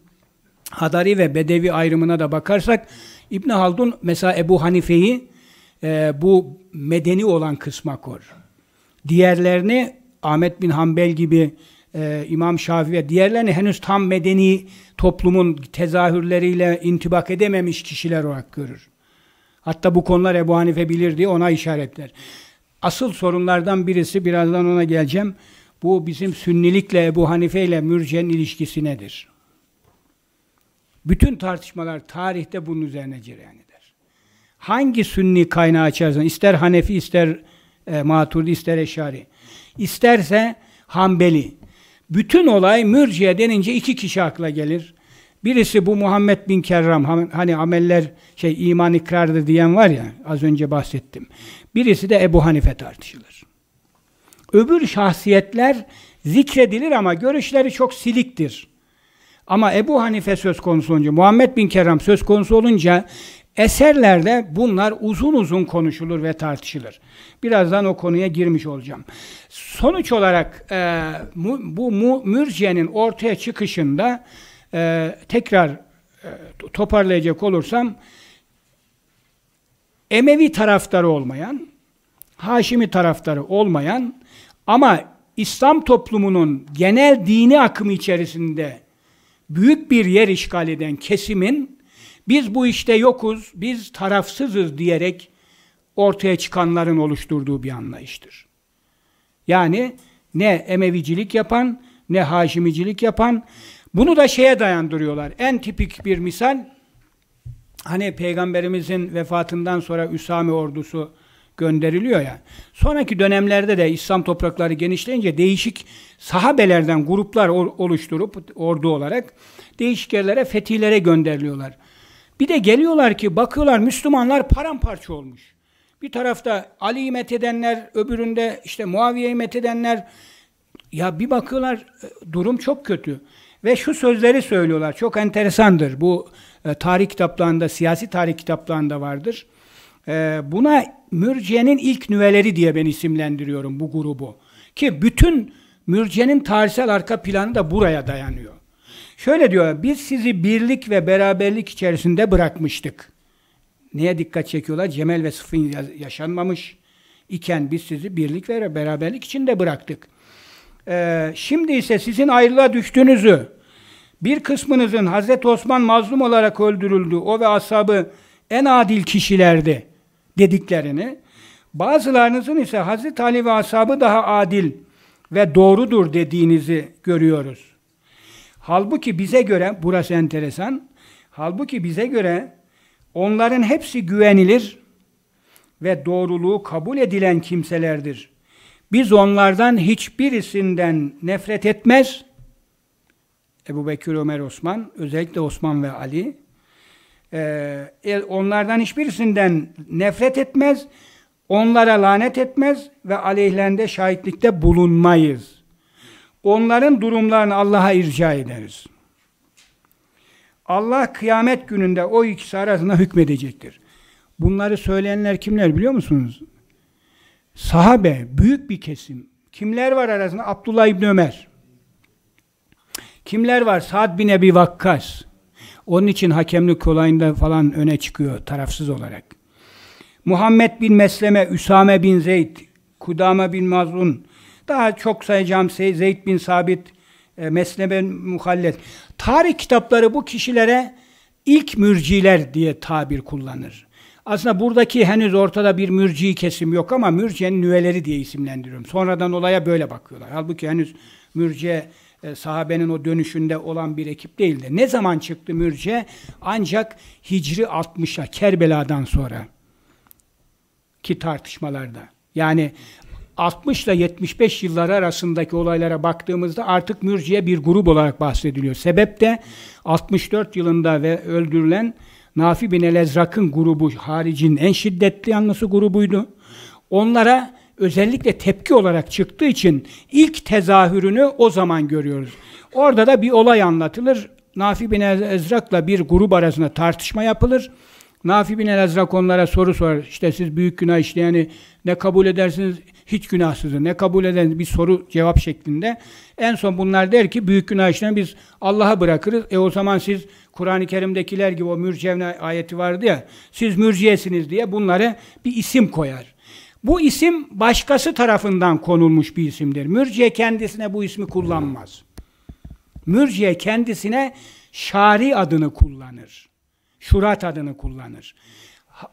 Hadari ve Bedevi ayrımına da bakarsak İbn Haldun mesela Ebu Hanife'yi e, bu medeni olan kısma kor. Diğerlerini Ahmet bin Hanbel gibi e, İmam Şafii ve diğerlerini henüz tam medeni toplumun tezahürleriyle intibak edememiş kişiler olarak görür. Hatta bu konular Ebu Hanife bilir diye ona işaretler. Asıl sorunlardan birisi birazdan ona geleceğim. Bu bizim sünnilikle Ebu Hanife ile mürcenin ilişkisi nedir? Bütün tartışmalar tarihte bunun üzerine cereyan eder. Hangi sünni kaynağı içerisinden ister Hanefi ister e, Maturdi ister Eşari isterse Hanbeli bütün olay mürciye denince iki kişi akla gelir. Birisi bu Muhammed bin Kerram hani ameller şey iman ikrardır diyen var ya az önce bahsettim. Birisi de Ebu Hanife tartışılır. Öbür şahsiyetler zikredilir ama görüşleri çok siliktir. Ama Ebu Hanife söz konusu olunca, Muhammed bin Kerram söz konusu olunca Eserlerde bunlar uzun uzun konuşulur ve tartışılır. Birazdan o konuya girmiş olacağım. Sonuç olarak e, mu, bu mu, mürciyenin ortaya çıkışında e, tekrar e, toparlayacak olursam Emevi taraftarı olmayan, Haşimi taraftarı olmayan ama İslam toplumunun genel dini akımı içerisinde büyük bir yer işgal eden kesimin biz bu işte yokuz, biz tarafsızız diyerek ortaya çıkanların oluşturduğu bir anlayıştır. Yani ne Emevicilik yapan, ne Haşimicilik yapan, bunu da şeye dayandırıyorlar. En tipik bir misal, hani Peygamberimizin vefatından sonra Üsami ordusu gönderiliyor ya. Sonraki dönemlerde de İslam toprakları genişleyince değişik sahabelerden gruplar oluşturup ordu olarak değişik yerlere fetihlere gönderiliyorlar. Bir de geliyorlar ki bakıyorlar Müslümanlar paramparça olmuş. Bir tarafta Ali'yi methedenler, öbüründe işte Muaviye'yi methedenler. Ya bir bakıyorlar e, durum çok kötü. Ve şu sözleri söylüyorlar. Çok enteresandır. Bu e, tarih kitaplarında, siyasi tarih kitaplarında vardır. E, buna mürciyenin ilk nüveleri diye ben isimlendiriyorum bu grubu. Ki bütün mürciyenin tarihsel arka planı da buraya dayanıyor. Şöyle diyor, biz sizi birlik ve beraberlik içerisinde bırakmıştık. Neye dikkat çekiyorlar? Cemel ve sıfın yaşanmamış iken biz sizi birlik ve beraberlik içinde bıraktık. Ee, şimdi ise sizin ayrılığa düştüğünüzü, bir kısmınızın Hazreti Osman mazlum olarak öldürüldü, o ve ashabı en adil kişilerdi dediklerini, bazılarınızın ise Hazreti Ali ve ashabı daha adil ve doğrudur dediğinizi görüyoruz. Halbuki bize göre, burası enteresan, halbuki bize göre onların hepsi güvenilir ve doğruluğu kabul edilen kimselerdir. Biz onlardan hiçbirisinden nefret etmez. Ebu Bekir, Ömer, Osman, özellikle Osman ve Ali. Ee, onlardan hiçbirisinden nefret etmez, onlara lanet etmez ve aleyhlerinde şahitlikte bulunmayız. Onların durumlarını Allah'a irca ederiz. Allah kıyamet gününde o ikisi arasında hükmedecektir. Bunları söyleyenler kimler biliyor musunuz? Sahabe, büyük bir kesim. Kimler var arasında? Abdullah İbni Ömer. Kimler var? Sa'd bin Ebi Vakkas. Onun için hakemlik olayında falan öne çıkıyor tarafsız olarak. Muhammed bin Mesleme, Üsame bin Zeyd, Kudama bin Mazun, daha çok sayacağım şey Zeyd bin Sabit, e, Mesneben Mesleben Muhallet. Tarih kitapları bu kişilere ilk mürciler diye tabir kullanır. Aslında buradaki henüz ortada bir mürci kesim yok ama mürciyenin nüveleri diye isimlendiriyorum. Sonradan olaya böyle bakıyorlar. Halbuki henüz mürciye e, sahabenin o dönüşünde olan bir ekip değildi. Ne zaman çıktı mürciye? Ancak Hicri 60'a Kerbela'dan sonra ki tartışmalarda. Yani 60 ile 75 yılları arasındaki olaylara baktığımızda artık mürciye bir grup olarak bahsediliyor. Sebep de 64 yılında ve öldürülen Nafi bin el-Ezrak'ın grubu haricinin en şiddetli yanlısı grubuydu. Onlara özellikle tepki olarak çıktığı için ilk tezahürünü o zaman görüyoruz. Orada da bir olay anlatılır. Nafi bin el-Ezrak'la bir grup arasında tartışma yapılır. Nafi bin el-Ezrak onlara soru sorar. İşte siz büyük günah işleyeni ne kabul edersiniz? hiç günahsızı ne kabul eden bir soru cevap şeklinde. En son bunlar der ki büyük günah işlerini biz Allah'a bırakırız. E o zaman siz Kur'an-ı Kerim'dekiler gibi o mürcevne ayeti vardı ya siz mürciyesiniz diye bunlara bir isim koyar. Bu isim başkası tarafından konulmuş bir isimdir. Mürciye kendisine bu ismi kullanmaz. Mürciye kendisine şari adını kullanır. Şurat adını kullanır.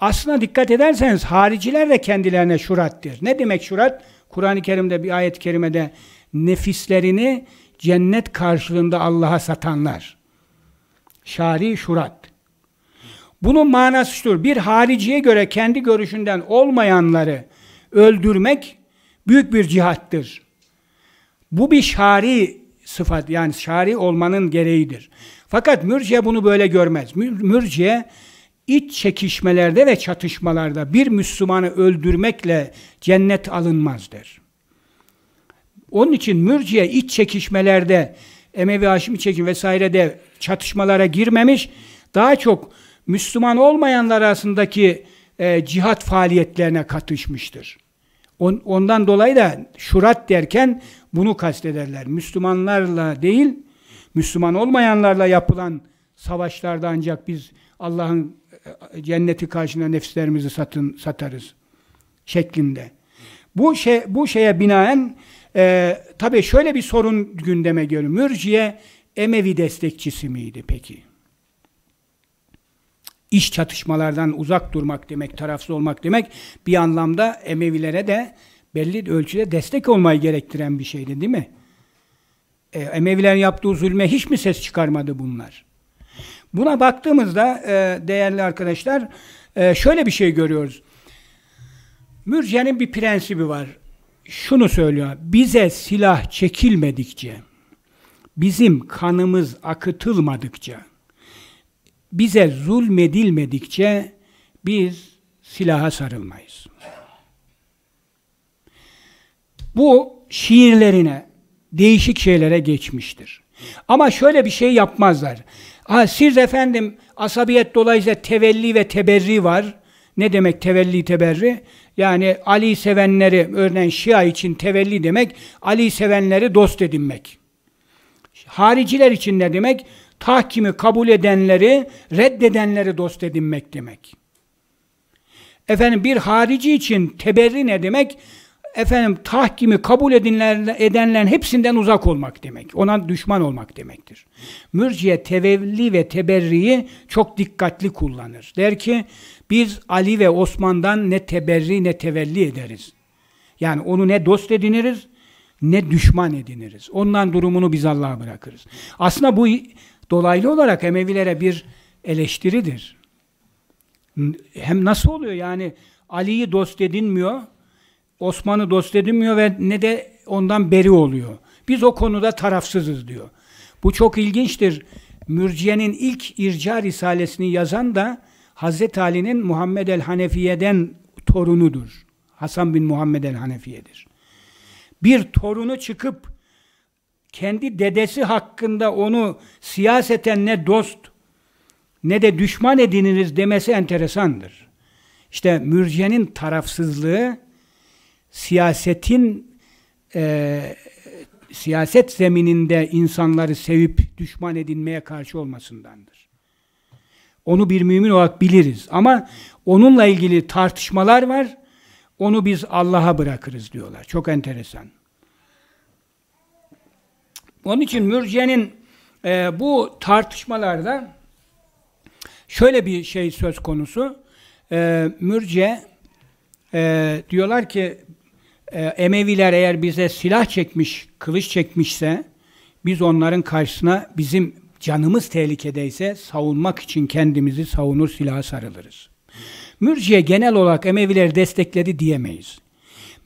Aslına dikkat ederseniz hariciler de kendilerine şurattir. Ne demek şurat? Kur'an-ı Kerim'de bir ayet-i kerimede nefislerini cennet karşılığında Allah'a satanlar. Şari şurat. Bunun manası şudur. Bir hariciye göre kendi görüşünden olmayanları öldürmek büyük bir cihattır. Bu bir şari sıfat yani şari olmanın gereğidir. Fakat mürciye bunu böyle görmez. Mürciye iç çekişmelerde ve çatışmalarda bir Müslümanı öldürmekle cennet alınmaz der. Onun için mürciye iç çekişmelerde Emevi Haşimi çekim vesairede çatışmalara girmemiş. Daha çok Müslüman olmayanlar arasındaki e, cihat faaliyetlerine katışmıştır. On, ondan dolayı da şurat derken bunu kastederler. Müslümanlarla değil, Müslüman olmayanlarla yapılan savaşlarda ancak biz Allah'ın cenneti karşına nefslerimizi satın satarız şeklinde. Bu şey bu şeye binaen e, tabii şöyle bir sorun gündeme geliyor. Mürciye Emevi destekçisi miydi peki? İş çatışmalardan uzak durmak demek, tarafsız olmak demek bir anlamda Emevilere de belli ölçüde destek olmayı gerektiren bir şeydi değil mi? E, Emevilerin yaptığı zulme hiç mi ses çıkarmadı bunlar? Buna baktığımızda e, değerli arkadaşlar e, şöyle bir şey görüyoruz. Mürciye'nin bir prensibi var. Şunu söylüyor. Bize silah çekilmedikçe, bizim kanımız akıtılmadıkça, bize zulmedilmedikçe biz silaha sarılmayız. Bu şiirlerine, değişik şeylere geçmiştir. Ama şöyle bir şey yapmazlar. Aa, siz efendim asabiyet dolayısıyla tevelli ve teberri var. Ne demek tevelli teberri? Yani Ali sevenleri, örneğin Şia için tevelli demek, Ali sevenleri dost edinmek. Hariciler için ne demek? Tahkimi kabul edenleri, reddedenleri dost edinmek demek. Efendim bir harici için teberri ne demek? efendim tahkimi kabul edinler, edenlerin hepsinden uzak olmak demek. Ona düşman olmak demektir. Mürciye tevelli ve teberriyi çok dikkatli kullanır. Der ki biz Ali ve Osman'dan ne teberri ne tevelli ederiz. Yani onu ne dost ediniriz ne düşman ediniriz. Ondan durumunu biz Allah'a bırakırız. Aslında bu dolaylı olarak Emevilere bir eleştiridir. Hem nasıl oluyor yani Ali'yi dost edinmiyor, Osman'ı dost edinmiyor ve ne de ondan beri oluyor. Biz o konuda tarafsızız diyor. Bu çok ilginçtir. Mürciye'nin ilk irca risalesini yazan da Hazreti Ali'nin Muhammed el Hanefiye'den torunudur. Hasan bin Muhammed el Hanefiye'dir. Bir torunu çıkıp kendi dedesi hakkında onu siyaseten ne dost ne de düşman ediniriz demesi enteresandır. İşte mürciyenin tarafsızlığı siyasetin e, siyaset zemininde insanları sevip düşman edinmeye karşı olmasındandır. Onu bir mümin olarak biliriz ama onunla ilgili tartışmalar var. Onu biz Allah'a bırakırız diyorlar. Çok enteresan. Onun için mürciyenin e, bu tartışmalarda şöyle bir şey söz konusu. E, mürciye e, diyorlar ki e, Emeviler eğer bize silah çekmiş, kılıç çekmişse biz onların karşısına bizim canımız tehlikedeyse savunmak için kendimizi savunur silaha sarılırız. Mürciye genel olarak Emevileri destekledi diyemeyiz.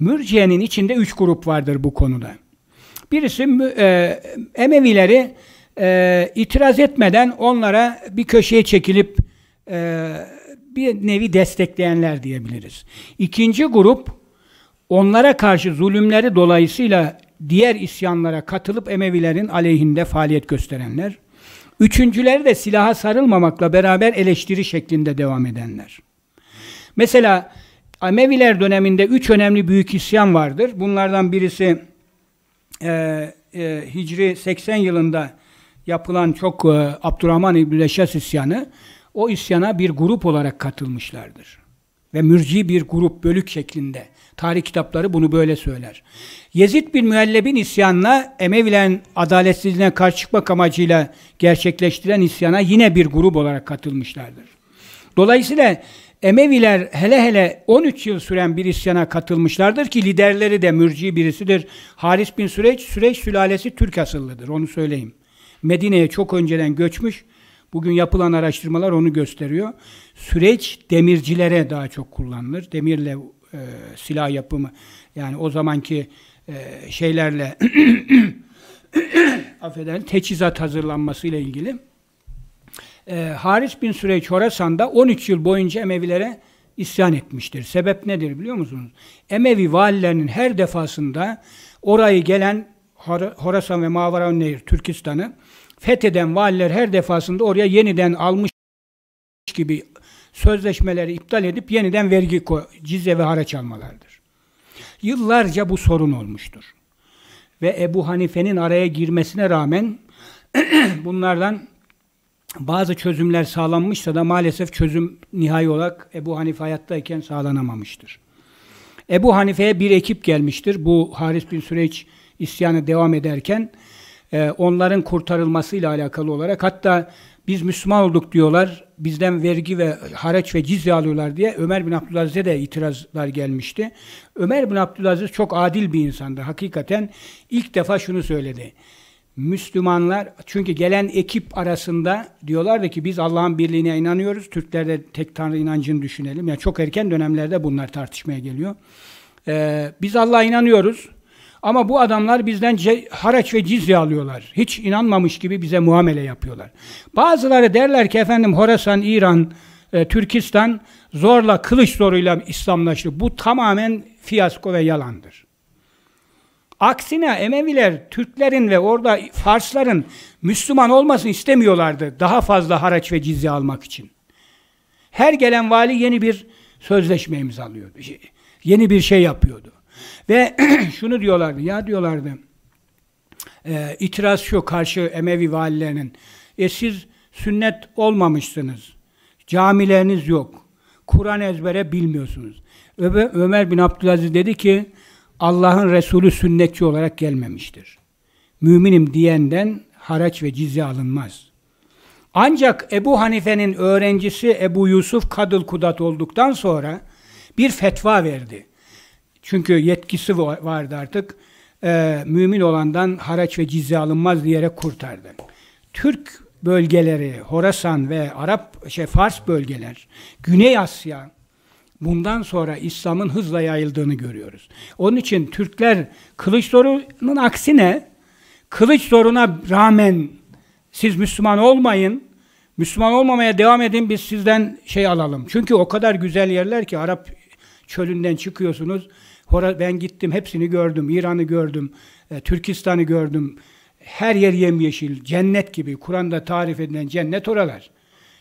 Mürciye'nin içinde üç grup vardır bu konuda. Birisi e, Emevileri e, itiraz etmeden onlara bir köşeye çekilip e, bir nevi destekleyenler diyebiliriz. İkinci grup onlara karşı zulümleri dolayısıyla diğer isyanlara katılıp Emevilerin aleyhinde faaliyet gösterenler, üçüncüleri de silaha sarılmamakla beraber eleştiri şeklinde devam edenler. Mesela Emeviler döneminde üç önemli büyük isyan vardır. Bunlardan birisi e, e, Hicri 80 yılında yapılan çok e, Abdurrahman İbni Reşas isyanı, o isyana bir grup olarak katılmışlardır. Ve mürci bir grup, bölük şeklinde Tarih kitapları bunu böyle söyler. Yezid bin Müelleb'in isyanına Emevilerin adaletsizliğine karşı çıkmak amacıyla gerçekleştiren isyana yine bir grup olarak katılmışlardır. Dolayısıyla Emeviler hele hele 13 yıl süren bir isyana katılmışlardır ki liderleri de mürci birisidir. Haris bin Süreç, Süreç sülalesi Türk asıllıdır onu söyleyeyim. Medine'ye çok önceden göçmüş. Bugün yapılan araştırmalar onu gösteriyor. Süreç demircilere daha çok kullanılır. Demirle e, silah yapımı yani o zamanki e, şeylerle affedersin teçhizat ile ilgili e, Haris bin Süreyç Horasan'da 13 yıl boyunca Emevilere isyan etmiştir. Sebep nedir biliyor musunuz? Emevi valilerinin her defasında orayı gelen Horasan ve Mavaran Nehir Türkistan'ı fetheden valiler her defasında oraya yeniden almış gibi sözleşmeleri iptal edip yeniden vergi cize ve haraç almalardır. Yıllarca bu sorun olmuştur. Ve Ebu Hanife'nin araya girmesine rağmen bunlardan bazı çözümler sağlanmışsa da maalesef çözüm nihai olarak Ebu Hanife hayattayken sağlanamamıştır. Ebu Hanife'ye bir ekip gelmiştir. Bu Haris bin Süreç isyanı devam ederken e, onların kurtarılmasıyla alakalı olarak hatta biz Müslüman olduk diyorlar, bizden vergi ve haraç ve cizye alıyorlar diye Ömer bin Abdülaziz'e de itirazlar gelmişti. Ömer bin Abdülaziz çok adil bir insandı. Hakikaten ilk defa şunu söyledi. Müslümanlar çünkü gelen ekip arasında diyorlardı ki biz Allah'ın birliğine inanıyoruz. Türklerde tek tanrı inancını düşünelim. Yani çok erken dönemlerde bunlar tartışmaya geliyor. Ee, biz Allah'a inanıyoruz. Ama bu adamlar bizden haraç ve cizye alıyorlar. Hiç inanmamış gibi bize muamele yapıyorlar. Bazıları derler ki efendim Horasan, İran, e, Türkistan zorla, kılıç zoruyla İslamlaştı. Bu tamamen fiyasko ve yalandır. Aksine Emeviler Türklerin ve orada Farsların Müslüman olmasını istemiyorlardı. Daha fazla haraç ve cizye almak için. Her gelen vali yeni bir sözleşme imzalıyordu. Şey, yeni bir şey yapıyordu. Ve şunu diyorlardı, ya diyorlardı, e, itiraz şu karşı Emevi valilerinin, e siz sünnet olmamışsınız, camileriniz yok, Kur'an ezbere bilmiyorsunuz. Öbe, Ömer bin Abdülaziz dedi ki, Allah'ın Resulü sünnetçi olarak gelmemiştir. Müminim diyenden haraç ve cizye alınmaz. Ancak Ebu Hanife'nin öğrencisi Ebu Yusuf Kadıl Kudat olduktan sonra bir fetva verdi. Çünkü yetkisi vardı artık. E, mümin olandan haraç ve cizye alınmaz diyerek kurtardı. Türk bölgeleri, Horasan ve Arap şey Fars bölgeler, Güney Asya bundan sonra İslam'ın hızla yayıldığını görüyoruz. Onun için Türkler kılıç zorunun aksine kılıç zoruna rağmen siz Müslüman olmayın, Müslüman olmamaya devam edin biz sizden şey alalım. Çünkü o kadar güzel yerler ki Arap çölünden çıkıyorsunuz ben gittim hepsini gördüm. İran'ı gördüm. E, Türkistan'ı gördüm. Her yer yemyeşil. Cennet gibi. Kur'an'da tarif edilen cennet oralar.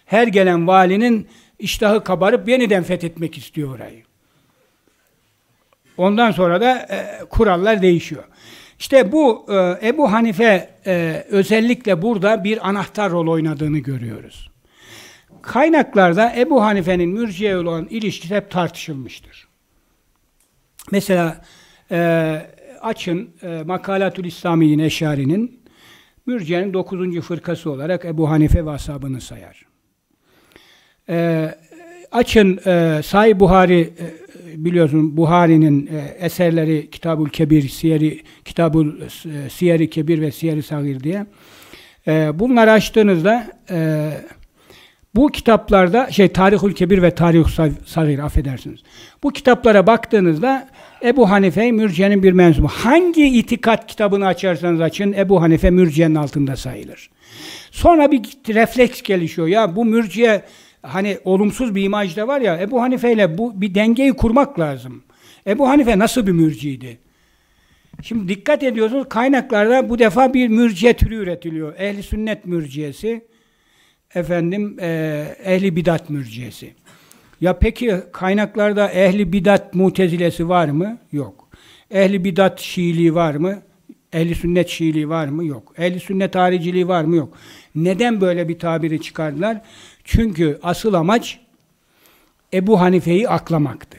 Her gelen valinin iştahı kabarıp yeniden fethetmek istiyor orayı. Ondan sonra da e, kurallar değişiyor. İşte bu e, Ebu Hanife e, özellikle burada bir anahtar rol oynadığını görüyoruz. Kaynaklarda Ebu Hanife'nin mürciye olan ilişkisi hep tartışılmıştır. Mesela e, açın e, Makalatül İslamiyin Eşari'nin Mürciye'nin dokuzuncu fırkası olarak Ebu Hanife ve ashabını sayar. E, açın e, Say Buhari e, biliyorsun Buhari'nin e, eserleri Kitabul Kebir, Siyeri Kitabul e, Siyeri Kebir ve Siyeri Sagir diye. E, bunları açtığınızda e, bu kitaplarda şey Tarihül Kebir ve Tarihül Sagir affedersiniz. Bu kitaplara baktığınızda Ebu Hanife Mürciye'nin bir mensubu. Hangi itikat kitabını açarsanız açın Ebu Hanife Mürciye'nin altında sayılır. Sonra bir refleks gelişiyor. Ya bu Mürciye hani olumsuz bir imajda var ya Ebu Hanife ile bu bir dengeyi kurmak lazım. Ebu Hanife nasıl bir mürciydi? Şimdi dikkat ediyorsunuz kaynaklarda bu defa bir mürciye türü üretiliyor. Ehli sünnet mürciyesi, efendim ehli bidat mürciyesi. Ya peki kaynaklarda ehli bidat mutezilesi var mı? Yok. Ehli bidat Şiiliği var mı? Ehli sünnet Şiiliği var mı? Yok. Ehli sünnet hariciliği var mı? Yok. Neden böyle bir tabiri çıkardılar? Çünkü asıl amaç Ebu Hanife'yi aklamaktı.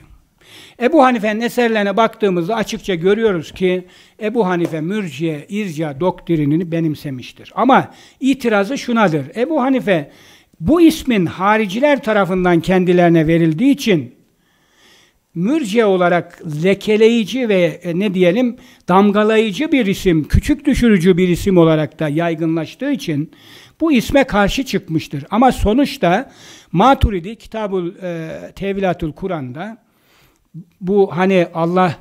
Ebu Hanife'nin eserlerine baktığımızda açıkça görüyoruz ki Ebu Hanife mürciye, irca doktrinini benimsemiştir. Ama itirazı şunadır. Ebu Hanife bu ismin hariciler tarafından kendilerine verildiği için mürce olarak lekeleyici ve e, ne diyelim damgalayıcı bir isim, küçük düşürücü bir isim olarak da yaygınlaştığı için bu isme karşı çıkmıştır. Ama sonuçta Maturidi Kitabul e, Tevlatul Kur'an'da bu hani Allah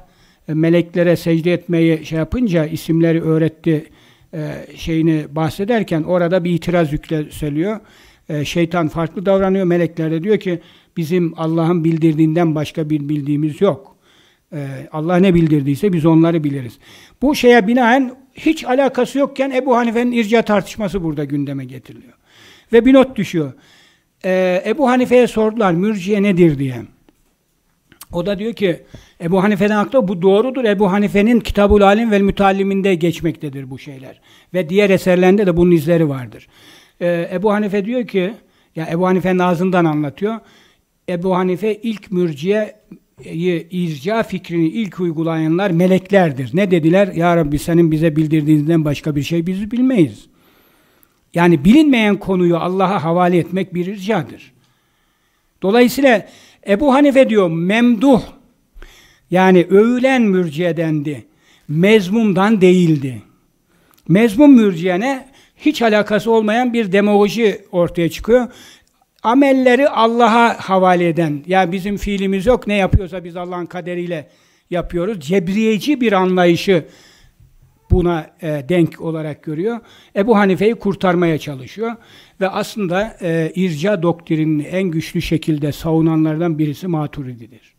e, meleklere secde etmeyi şey yapınca isimleri öğretti e, şeyini bahsederken orada bir itiraz yükle yükseliyor. E, şeytan farklı davranıyor. Melekler de diyor ki bizim Allah'ın bildirdiğinden başka bir bildiğimiz yok. E, Allah ne bildirdiyse biz onları biliriz. Bu şeye binaen hiç alakası yokken Ebu Hanife'nin irca tartışması burada gündeme getiriliyor. Ve bir not düşüyor. E, Ebu Hanife'ye sordular mürciye nedir diye. O da diyor ki Ebu Hanife'den haklı bu doğrudur. Ebu Hanife'nin Kitabul Alim ve Mütallim'inde geçmektedir bu şeyler. Ve diğer eserlerinde de bunun izleri vardır. E, Ebu Hanife diyor ki, ya Ebu Hanife ağzından anlatıyor. Ebu Hanife ilk mürciye irca fikrini ilk uygulayanlar meleklerdir. Ne dediler? Ya Rabbi senin bize bildirdiğinden başka bir şey biz bilmeyiz. Yani bilinmeyen konuyu Allah'a havale etmek bir ircadır. Dolayısıyla Ebu Hanife diyor memduh yani övülen mürciyedendi. Mezmumdan değildi. Mezmum mürciyene hiç alakası olmayan bir demoloji ortaya çıkıyor. Amelleri Allah'a havale eden, yani bizim fiilimiz yok, ne yapıyorsa biz Allah'ın kaderiyle yapıyoruz. Cebriyeci bir anlayışı buna e, denk olarak görüyor. Ebu Hanife'yi kurtarmaya çalışıyor. Ve aslında e, irca doktrinini en güçlü şekilde savunanlardan birisi Maturidi'dir.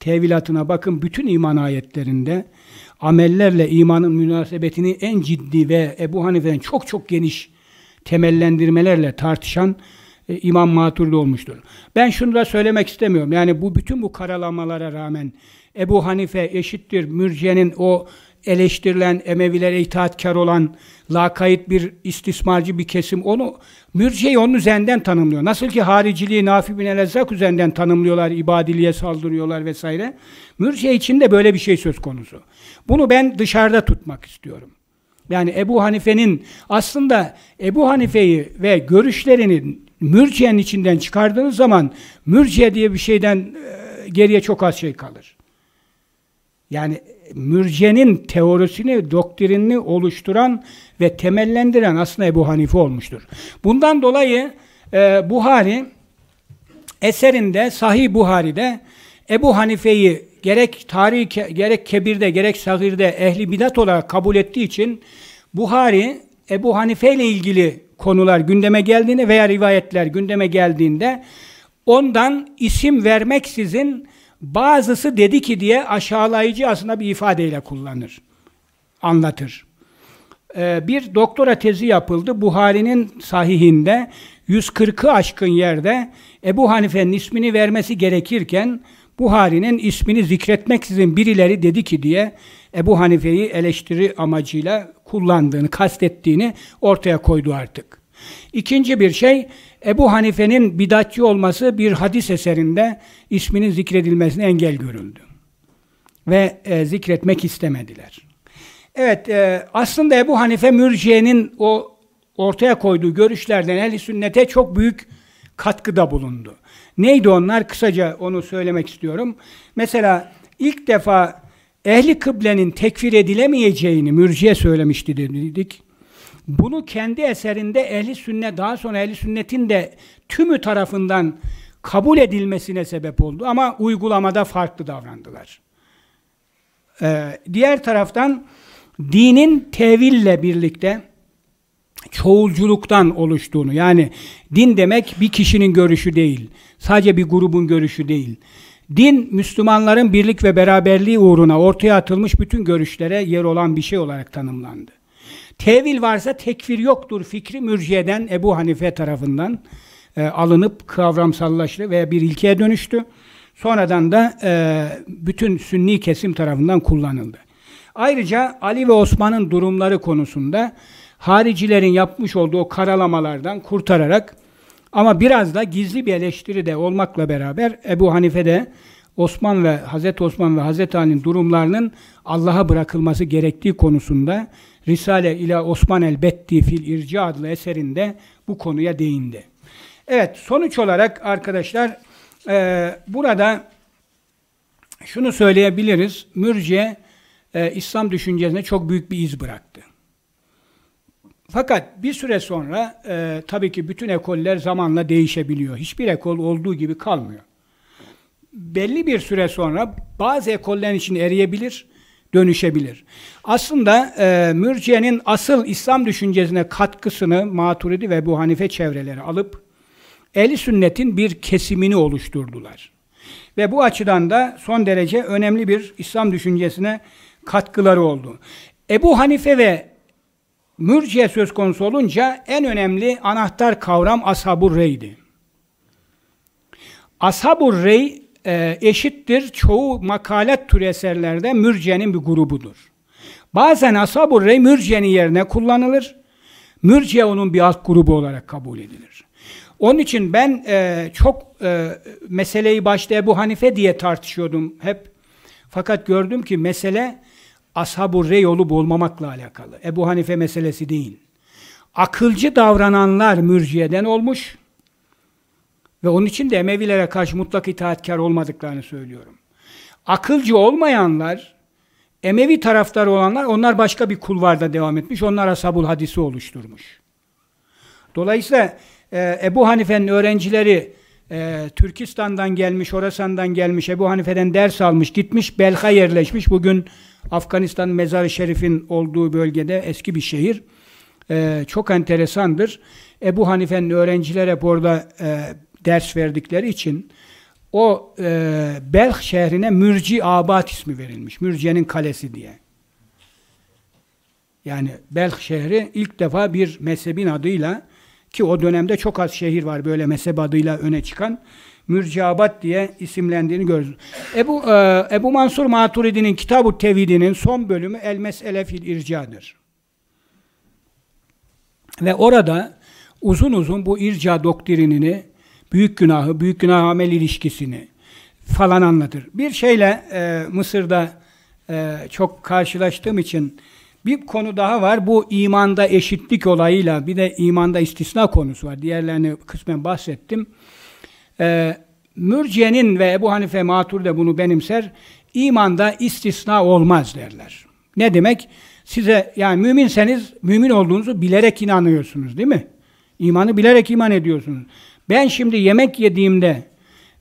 Tevilatına bakın bütün iman ayetlerinde amellerle imanın münasebetini en ciddi ve Ebu Hanife'den çok çok geniş temellendirmelerle tartışan e, İmam Maturdi olmuştur. Ben şunu da söylemek istemiyorum. Yani bu bütün bu karalamalara rağmen Ebu Hanife eşittir mürciyenin o eleştirilen, Emevilere itaatkar olan, lakayit bir istismarcı bir kesim onu mürciyeyi onun üzerinden tanımlıyor. Nasıl ki hariciliği Nafi bin Elezzak üzerinden tanımlıyorlar, ibadiliğe saldırıyorlar vesaire. Mürciye için de böyle bir şey söz konusu. Bunu ben dışarıda tutmak istiyorum. Yani Ebu Hanife'nin aslında Ebu Hanife'yi ve görüşlerini mürciyenin içinden çıkardığınız zaman mürciye diye bir şeyden e, geriye çok az şey kalır. Yani mürcenin teorisini, doktrinini oluşturan ve temellendiren aslında Ebu Hanife olmuştur. Bundan dolayı e, Buhari eserinde, Sahih Buhari'de Ebu Hanife'yi gerek tarih gerek kebirde gerek sahirde ehli bidat olarak kabul ettiği için Buhari Ebu Hanife ile ilgili konular gündeme geldiğinde veya rivayetler gündeme geldiğinde ondan isim vermeksizin bazısı dedi ki diye aşağılayıcı aslında bir ifadeyle kullanır, anlatır. Ee, bir doktora tezi yapıldı Buhari'nin sahihinde 140'ı aşkın yerde Ebu Hanife'nin ismini vermesi gerekirken Buhari'nin ismini zikretmeksizin birileri dedi ki diye Ebu Hanife'yi eleştiri amacıyla kullandığını, kastettiğini ortaya koydu artık. İkinci bir şey, Ebu Hanife'nin bidatçı olması bir hadis eserinde isminin zikredilmesine engel görüldü. Ve e, zikretmek istemediler. Evet, e, aslında Ebu Hanife mürciyenin o ortaya koyduğu görüşlerden ehl sünnete çok büyük katkıda bulundu. Neydi onlar? Kısaca onu söylemek istiyorum. Mesela ilk defa ehli kıblenin tekfir edilemeyeceğini mürciye söylemişti dedik. Bunu kendi eserinde ehli sünnet daha sonra ehli sünnetin de tümü tarafından kabul edilmesine sebep oldu ama uygulamada farklı davrandılar. Ee, diğer taraftan dinin teville birlikte çoğulculuktan oluştuğunu yani din demek bir kişinin görüşü değil. Sadece bir grubun görüşü değil. Din Müslümanların birlik ve beraberliği uğruna ortaya atılmış bütün görüşlere yer olan bir şey olarak tanımlandı. Tevil varsa tekfir yoktur fikri mürciyeden Ebu Hanife tarafından e, alınıp kavramsallaştı veya bir ilkeye dönüştü. Sonradan da e, bütün sünni kesim tarafından kullanıldı. Ayrıca Ali ve Osman'ın durumları konusunda haricilerin yapmış olduğu karalamalardan kurtararak ama biraz da gizli bir eleştiri de olmakla beraber Ebu Hanife de Osman ve Hazreti Osman ve Hazreti Ali'nin durumlarının Allah'a bırakılması gerektiği konusunda Risale ile Osman el-Betti fil İrca adlı eserinde bu konuya değindi. Evet sonuç olarak arkadaşlar e, burada şunu söyleyebiliriz. Mürce e, İslam düşüncesine çok büyük bir iz bıraktı. Fakat bir süre sonra e, tabii ki bütün ekoller zamanla değişebiliyor. Hiçbir ekol olduğu gibi kalmıyor. Belli bir süre sonra bazı ekollerin için eriyebilir, dönüşebilir. Aslında e, mürciyenin asıl İslam düşüncesine katkısını Maturidi ve bu Hanife çevreleri alıp eli sünnetin bir kesimini oluşturdular. Ve bu açıdan da son derece önemli bir İslam düşüncesine katkıları oldu. Ebu Hanife ve Mürciye söz konusu olunca en önemli anahtar kavram ashabur reydi. Ashabur rey e, eşittir çoğu makalet türü eserlerde mürciyenin bir grubudur. Bazen ashabur rey mürciyenin yerine kullanılır. Mürciye onun bir alt grubu olarak kabul edilir. Onun için ben e, çok e, meseleyi başta Ebu Hanife diye tartışıyordum hep. Fakat gördüm ki mesele ashab-ı rey olup alakalı. Ebu Hanife meselesi değil. Akılcı davrananlar mürciyeden olmuş ve onun için de Emevilere karşı mutlak itaatkar olmadıklarını söylüyorum. Akılcı olmayanlar, Emevi taraftarı olanlar onlar başka bir kulvarda devam etmiş. Onlar ashabul hadisi oluşturmuş. Dolayısıyla e, Ebu Hanife'nin öğrencileri e, Türkistan'dan gelmiş, Orasan'dan gelmiş, Ebu Hanife'den ders almış, gitmiş, Belka yerleşmiş. Bugün Afganistan Mezar-ı Şerif'in olduğu bölgede eski bir şehir. E, çok enteresandır. Ebu Hanife'nin öğrencilere hep orada e, ders verdikleri için o e, Belh şehrine Mürci Abad ismi verilmiş. Mürciye'nin kalesi diye. Yani Belh şehri ilk defa bir mezhebin adıyla ki o dönemde çok az şehir var böyle mezhep adıyla öne çıkan. Mürcabat diye isimlendiğini görürüz. Ebu, e, Ebu Mansur Maturidi'nin Kitab-ı Tevhid'inin son bölümü El Mesele fil İrca'dır. Ve orada uzun uzun bu irca doktrinini, büyük günahı, büyük günah amel ilişkisini falan anlatır. Bir şeyle e, Mısır'da e, çok karşılaştığım için bir konu daha var. Bu imanda eşitlik olayıyla bir de imanda istisna konusu var. Diğerlerini kısmen bahsettim. Ee, Mürciye'nin ve Ebu Hanife Matur de bunu benimser. İmanda istisna olmaz derler. Ne demek? Size yani müminseniz mümin olduğunuzu bilerek inanıyorsunuz değil mi? İmanı bilerek iman ediyorsunuz. Ben şimdi yemek yediğimde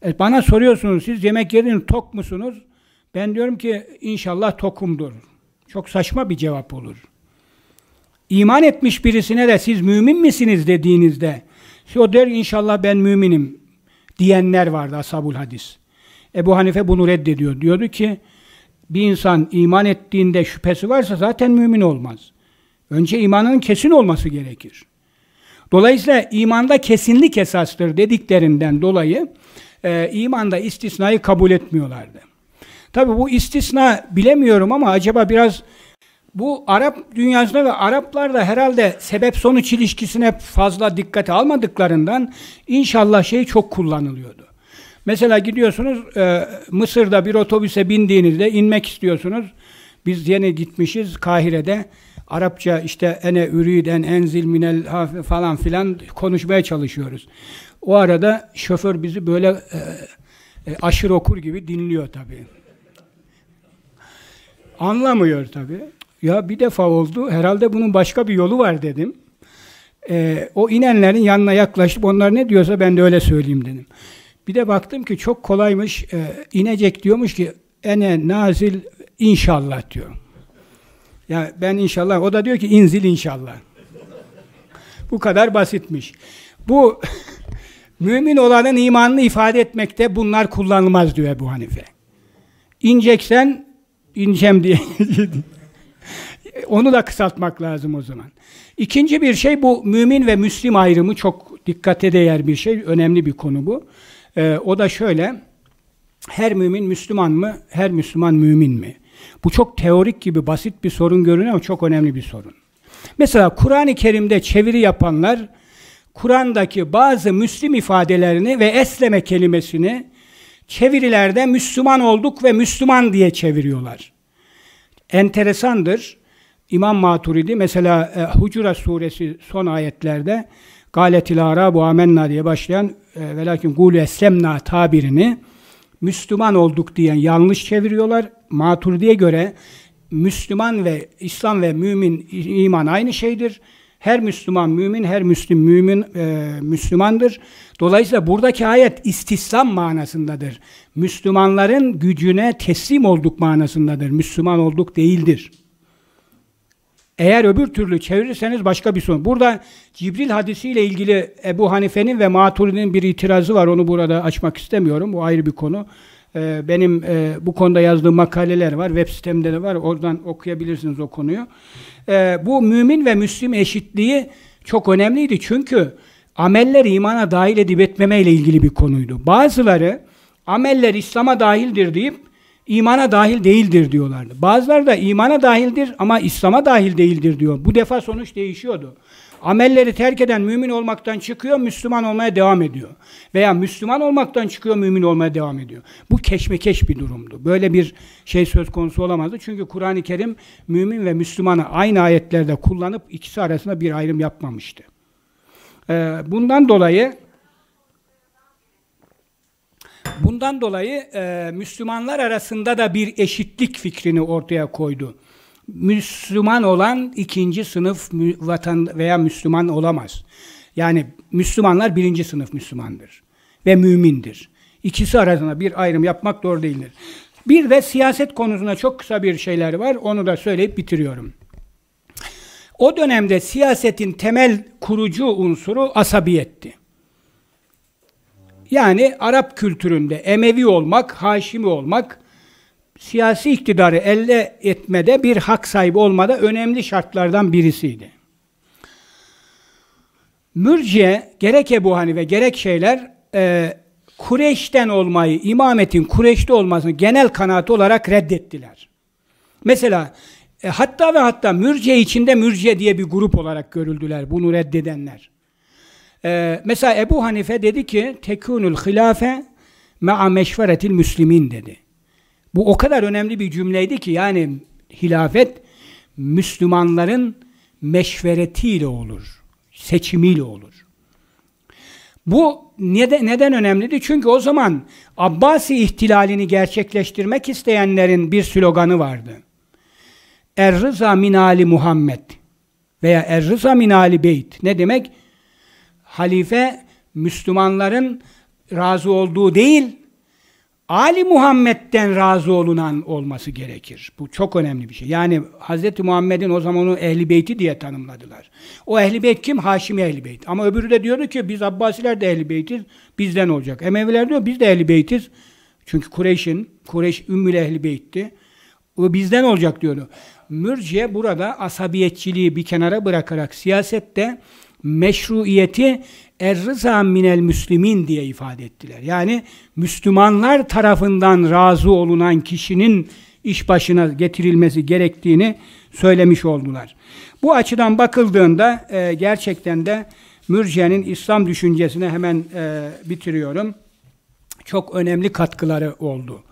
e, bana soruyorsunuz siz yemek yediniz tok musunuz? Ben diyorum ki inşallah tokumdur. Çok saçma bir cevap olur. İman etmiş birisine de siz mümin misiniz dediğinizde o der inşallah ben müminim diyenler vardı ashabul hadis. Ebu Hanife bunu reddediyor. Diyordu ki bir insan iman ettiğinde şüphesi varsa zaten mümin olmaz. Önce imanın kesin olması gerekir. Dolayısıyla imanda kesinlik esastır dediklerinden dolayı e, imanda istisnayı kabul etmiyorlardı. Tabii bu istisna bilemiyorum ama acaba biraz bu Arap dünyasında ve Araplar da herhalde sebep sonuç ilişkisine fazla dikkate almadıklarından inşallah şey çok kullanılıyordu. Mesela gidiyorsunuz e, Mısır'da bir otobüse bindiğinizde inmek istiyorsunuz. Biz yeni gitmişiz Kahire'de. Arapça işte ene üriden enzil minel falan filan konuşmaya çalışıyoruz. O arada şoför bizi böyle e, e, aşırı okur gibi dinliyor tabii. Anlamıyor tabii. Ya bir defa oldu. Herhalde bunun başka bir yolu var dedim. Ee, o inenlerin yanına yaklaşıp onlar ne diyorsa ben de öyle söyleyeyim dedim. Bir de baktım ki çok kolaymış. E, inecek diyormuş ki ene nazil inşallah diyor. Ya yani ben inşallah. O da diyor ki inzil inşallah. Bu kadar basitmiş. Bu mümin olanın imanını ifade etmekte bunlar kullanılmaz diyor Ebu Hanife. İneceksen ineceğim diye. Onu da kısaltmak lazım o zaman. İkinci bir şey bu mümin ve müslim ayrımı çok dikkate değer bir şey. Önemli bir konu bu. Ee, o da şöyle. Her mümin Müslüman mı? Her Müslüman mümin mi? Bu çok teorik gibi basit bir sorun görünüyor ama çok önemli bir sorun. Mesela Kur'an-ı Kerim'de çeviri yapanlar Kur'an'daki bazı Müslim ifadelerini ve esleme kelimesini çevirilerde Müslüman olduk ve Müslüman diye çeviriyorlar. Enteresandır. İmam Maturidi mesela e, Hucura suresi son ayetlerde Galetil Arabu Amenna diye başlayan e, velakin Gulu Eslemna tabirini Müslüman olduk diyen yanlış çeviriyorlar. Maturidi'ye göre Müslüman ve İslam ve mümin iman aynı şeydir. Her Müslüman mümin, her Müslüm mümin e, Müslümandır. Dolayısıyla buradaki ayet istislam manasındadır. Müslümanların gücüne teslim olduk manasındadır. Müslüman olduk değildir. Eğer öbür türlü çevirirseniz başka bir sorun. Burada Cibril hadisiyle ilgili Ebu Hanife'nin ve Maturidi'nin bir itirazı var. Onu burada açmak istemiyorum. Bu ayrı bir konu. Ee, benim e, bu konuda yazdığım makaleler var. Web sitemde de var. Oradan okuyabilirsiniz o konuyu e, bu mümin ve müslim eşitliği çok önemliydi. Çünkü ameller imana dahil edip etmeme ile ilgili bir konuydu. Bazıları ameller İslam'a dahildir deyip imana dahil değildir diyorlardı. Bazıları da imana dahildir ama İslam'a dahil değildir diyor. Bu defa sonuç değişiyordu. Amelleri terk eden mümin olmaktan çıkıyor, Müslüman olmaya devam ediyor. Veya Müslüman olmaktan çıkıyor, mümin olmaya devam ediyor. Bu keşmekeş bir durumdu. Böyle bir şey söz konusu olamazdı. Çünkü Kur'an-ı Kerim mümin ve Müslümanı aynı ayetlerde kullanıp ikisi arasında bir ayrım yapmamıştı. Ee, bundan dolayı Bundan dolayı e, Müslümanlar arasında da bir eşitlik fikrini ortaya koydu. Müslüman olan ikinci sınıf vatan veya Müslüman olamaz. Yani Müslümanlar birinci sınıf Müslümandır ve mümindir. İkisi arasında bir ayrım yapmak doğru değildir. Bir de siyaset konusunda çok kısa bir şeyler var. Onu da söyleyip bitiriyorum. O dönemde siyasetin temel kurucu unsuru asabiyetti. Yani Arap kültüründe Emevi olmak, Haşimi olmak, siyasi iktidarı elde etmede bir hak sahibi olmada önemli şartlardan birisiydi. Mürciye gerek Ebu Hanife gerek şeyler e, Kureyş'ten olmayı, imametin Kureşte olmasını genel kanaat olarak reddettiler. Mesela e, hatta ve hatta mürciye içinde mürciye diye bir grup olarak görüldüler bunu reddedenler. E, mesela Ebu Hanife dedi ki tekunul hilafe ma'a meşveretil müslimin dedi. Bu o kadar önemli bir cümleydi ki yani hilafet Müslümanların meşveretiyle olur. Seçimiyle olur. Bu neden, neden önemliydi? Çünkü o zaman Abbasi ihtilalini gerçekleştirmek isteyenlerin bir sloganı vardı. Er rıza min ali Muhammed veya er rıza min ali beyt. Ne demek? Halife Müslümanların razı olduğu değil, Ali Muhammed'den razı olunan olması gerekir. Bu çok önemli bir şey. Yani Hz. Muhammed'in o zaman onu Ehli Beyti diye tanımladılar. O Ehli Beyt kim? Haşimi Ehli Beyt. Ama öbürü de diyordu ki biz Abbasiler de Ehli Beytiz, bizden olacak. Emeviler diyor biz de Ehli Beytiz. Çünkü Kureyş'in, Kureyş Ümmül Ehli Beyt'ti. O bizden olacak diyordu. Mürciye burada asabiyetçiliği bir kenara bırakarak siyasette meşruiyeti Er-rıza minel müslimin diye ifade ettiler. Yani Müslümanlar tarafından razı olunan kişinin iş başına getirilmesi gerektiğini söylemiş oldular. Bu açıdan bakıldığında e, gerçekten de Mürciye'nin İslam düşüncesine hemen e, bitiriyorum. Çok önemli katkıları oldu.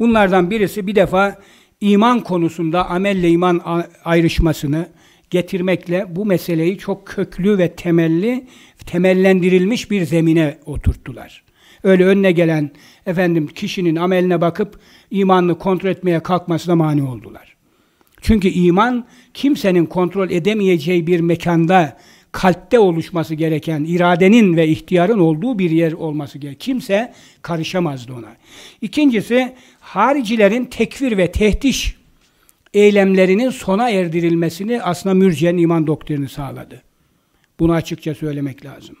Bunlardan birisi bir defa iman konusunda amelle iman ayrışmasını getirmekle bu meseleyi çok köklü ve temelli temellendirilmiş bir zemine oturttular. Öyle önüne gelen efendim kişinin ameline bakıp imanını kontrol etmeye kalkmasına mani oldular. Çünkü iman kimsenin kontrol edemeyeceği bir mekanda kalpte oluşması gereken iradenin ve ihtiyarın olduğu bir yer olması gerek. Kimse karışamazdı ona. İkincisi haricilerin tekfir ve tehdiş eylemlerinin sona erdirilmesini aslında mürciyenin iman doktrini sağladı. Bunu açıkça söylemek lazım.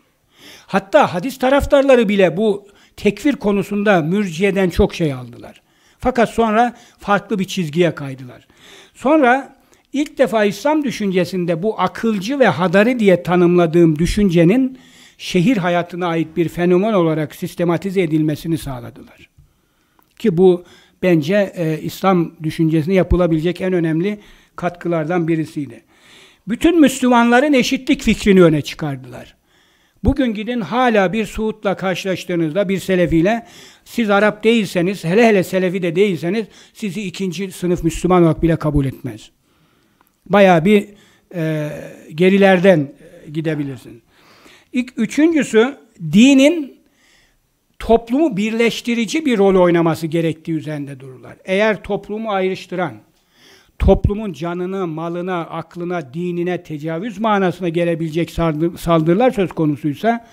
Hatta hadis taraftarları bile bu tekfir konusunda mürciyeden çok şey aldılar. Fakat sonra farklı bir çizgiye kaydılar. Sonra ilk defa İslam düşüncesinde bu akılcı ve hadari diye tanımladığım düşüncenin şehir hayatına ait bir fenomen olarak sistematize edilmesini sağladılar. Ki bu bence e, İslam düşüncesine yapılabilecek en önemli katkılardan birisiydi bütün Müslümanların eşitlik fikrini öne çıkardılar. Bugün gidin hala bir Suud'la karşılaştığınızda bir Selefi'yle siz Arap değilseniz hele hele Selefi de değilseniz sizi ikinci sınıf Müslüman olarak bile kabul etmez. Baya bir e, gerilerden e, gidebilirsiniz. İlk, üçüncüsü dinin toplumu birleştirici bir rol oynaması gerektiği üzerinde dururlar. Eğer toplumu ayrıştıran, toplumun canını, malına, aklına, dinine tecavüz manasına gelebilecek saldırılar söz konusuysa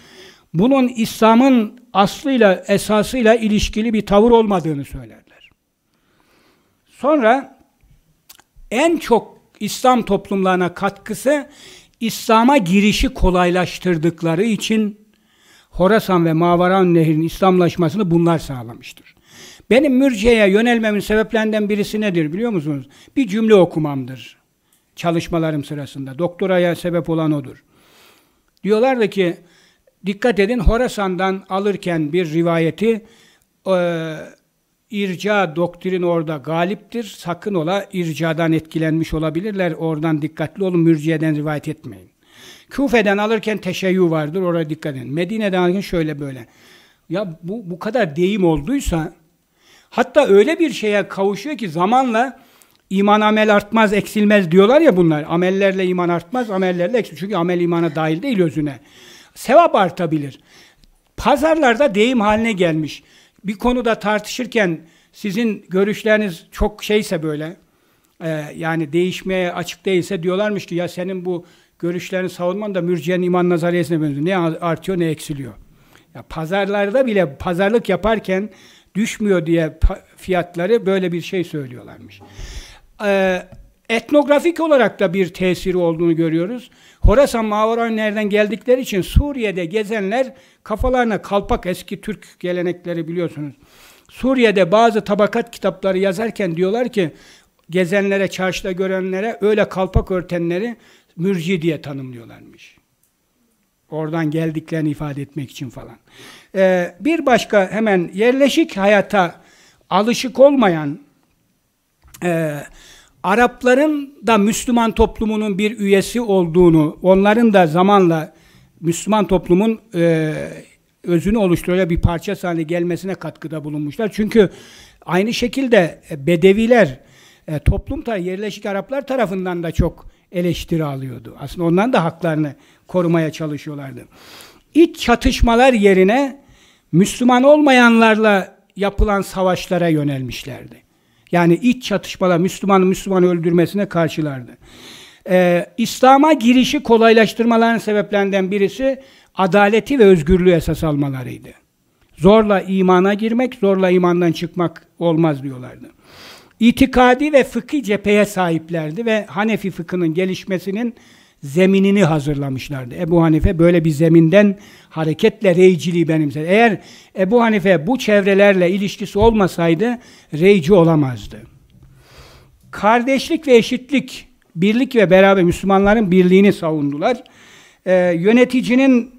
bunun İslam'ın aslıyla, esasıyla ilişkili bir tavır olmadığını söylerler. Sonra en çok İslam toplumlarına katkısı İslam'a girişi kolaylaştırdıkları için Horasan ve Mavaran Nehri'nin İslamlaşmasını bunlar sağlamıştır. Benim mürciyeye yönelmemin sebeplerinden birisi nedir biliyor musunuz? Bir cümle okumamdır. Çalışmalarım sırasında. Doktoraya sebep olan odur. Diyorlardı ki dikkat edin Horasan'dan alırken bir rivayeti e, irca doktrin orada galiptir. Sakın ola ircadan etkilenmiş olabilirler. Oradan dikkatli olun mürciyeden rivayet etmeyin. Küfe'den alırken teşeyyü vardır. Oraya dikkat edin. Medine'den alırken şöyle böyle. Ya bu, bu kadar deyim olduysa Hatta öyle bir şeye kavuşuyor ki zamanla iman amel artmaz eksilmez diyorlar ya bunlar. Amellerle iman artmaz, amellerle eksilmez. Çünkü amel imana dahil değil özüne. Sevap artabilir. Pazarlarda deyim haline gelmiş. Bir konuda tartışırken sizin görüşleriniz çok şeyse böyle, e, yani değişmeye açık değilse diyorlarmış ki ya senin bu görüşlerini savunman da mürciyenin iman nazariyesine benziyor. Ne artıyor ne eksiliyor. Ya pazarlarda bile pazarlık yaparken düşmüyor diye fiyatları böyle bir şey söylüyorlarmış. Ee, etnografik olarak da bir tesiri olduğunu görüyoruz. Horasan nereden geldikleri için Suriye'de gezenler kafalarına kalpak eski Türk gelenekleri biliyorsunuz. Suriye'de bazı tabakat kitapları yazarken diyorlar ki gezenlere, çarşıda görenlere öyle kalpak örtenleri mürci diye tanımlıyorlarmış. Oradan geldiklerini ifade etmek için falan. Ee, bir başka hemen yerleşik hayata alışık olmayan e, Arapların da Müslüman toplumunun bir üyesi olduğunu, onların da zamanla Müslüman toplumun e, özünü oluşturuyor bir parça haline gelmesine katkıda bulunmuşlar. Çünkü aynı şekilde e, Bedeviler, e, toplum yerleşik Araplar tarafından da çok eleştiri alıyordu. Aslında ondan da haklarını korumaya çalışıyorlardı. İç çatışmalar yerine Müslüman olmayanlarla yapılan savaşlara yönelmişlerdi. Yani iç çatışmalar Müslümanı Müslüman öldürmesine karşılardı. Ee, İslam'a girişi kolaylaştırmaların sebeplerinden birisi adaleti ve özgürlüğü esas almalarıydı. Zorla imana girmek, zorla imandan çıkmak olmaz diyorlardı itikadi ve fıkhi cepheye sahiplerdi ve Hanefi fıkhının gelişmesinin zeminini hazırlamışlardı. Ebu Hanife böyle bir zeminden hareketle reyciliği benimsedi. Eğer Ebu Hanife bu çevrelerle ilişkisi olmasaydı reyci olamazdı. Kardeşlik ve eşitlik, birlik ve beraber Müslümanların birliğini savundular. Ee, yöneticinin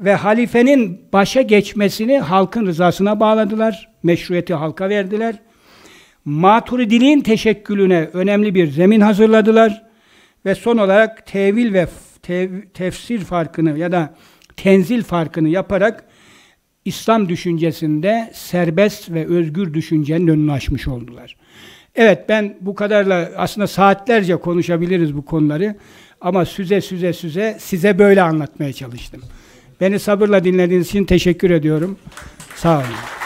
ve halifenin başa geçmesini halkın rızasına bağladılar. Meşruiyeti halka verdiler. Maturidiliğin teşekkülüne önemli bir zemin hazırladılar ve son olarak tevil ve tev, tefsir farkını ya da tenzil farkını yaparak İslam düşüncesinde serbest ve özgür düşüncenin önünü açmış oldular. Evet ben bu kadarla aslında saatlerce konuşabiliriz bu konuları ama süze süze süze size böyle anlatmaya çalıştım. Beni sabırla dinlediğiniz için teşekkür ediyorum. Sağ olun.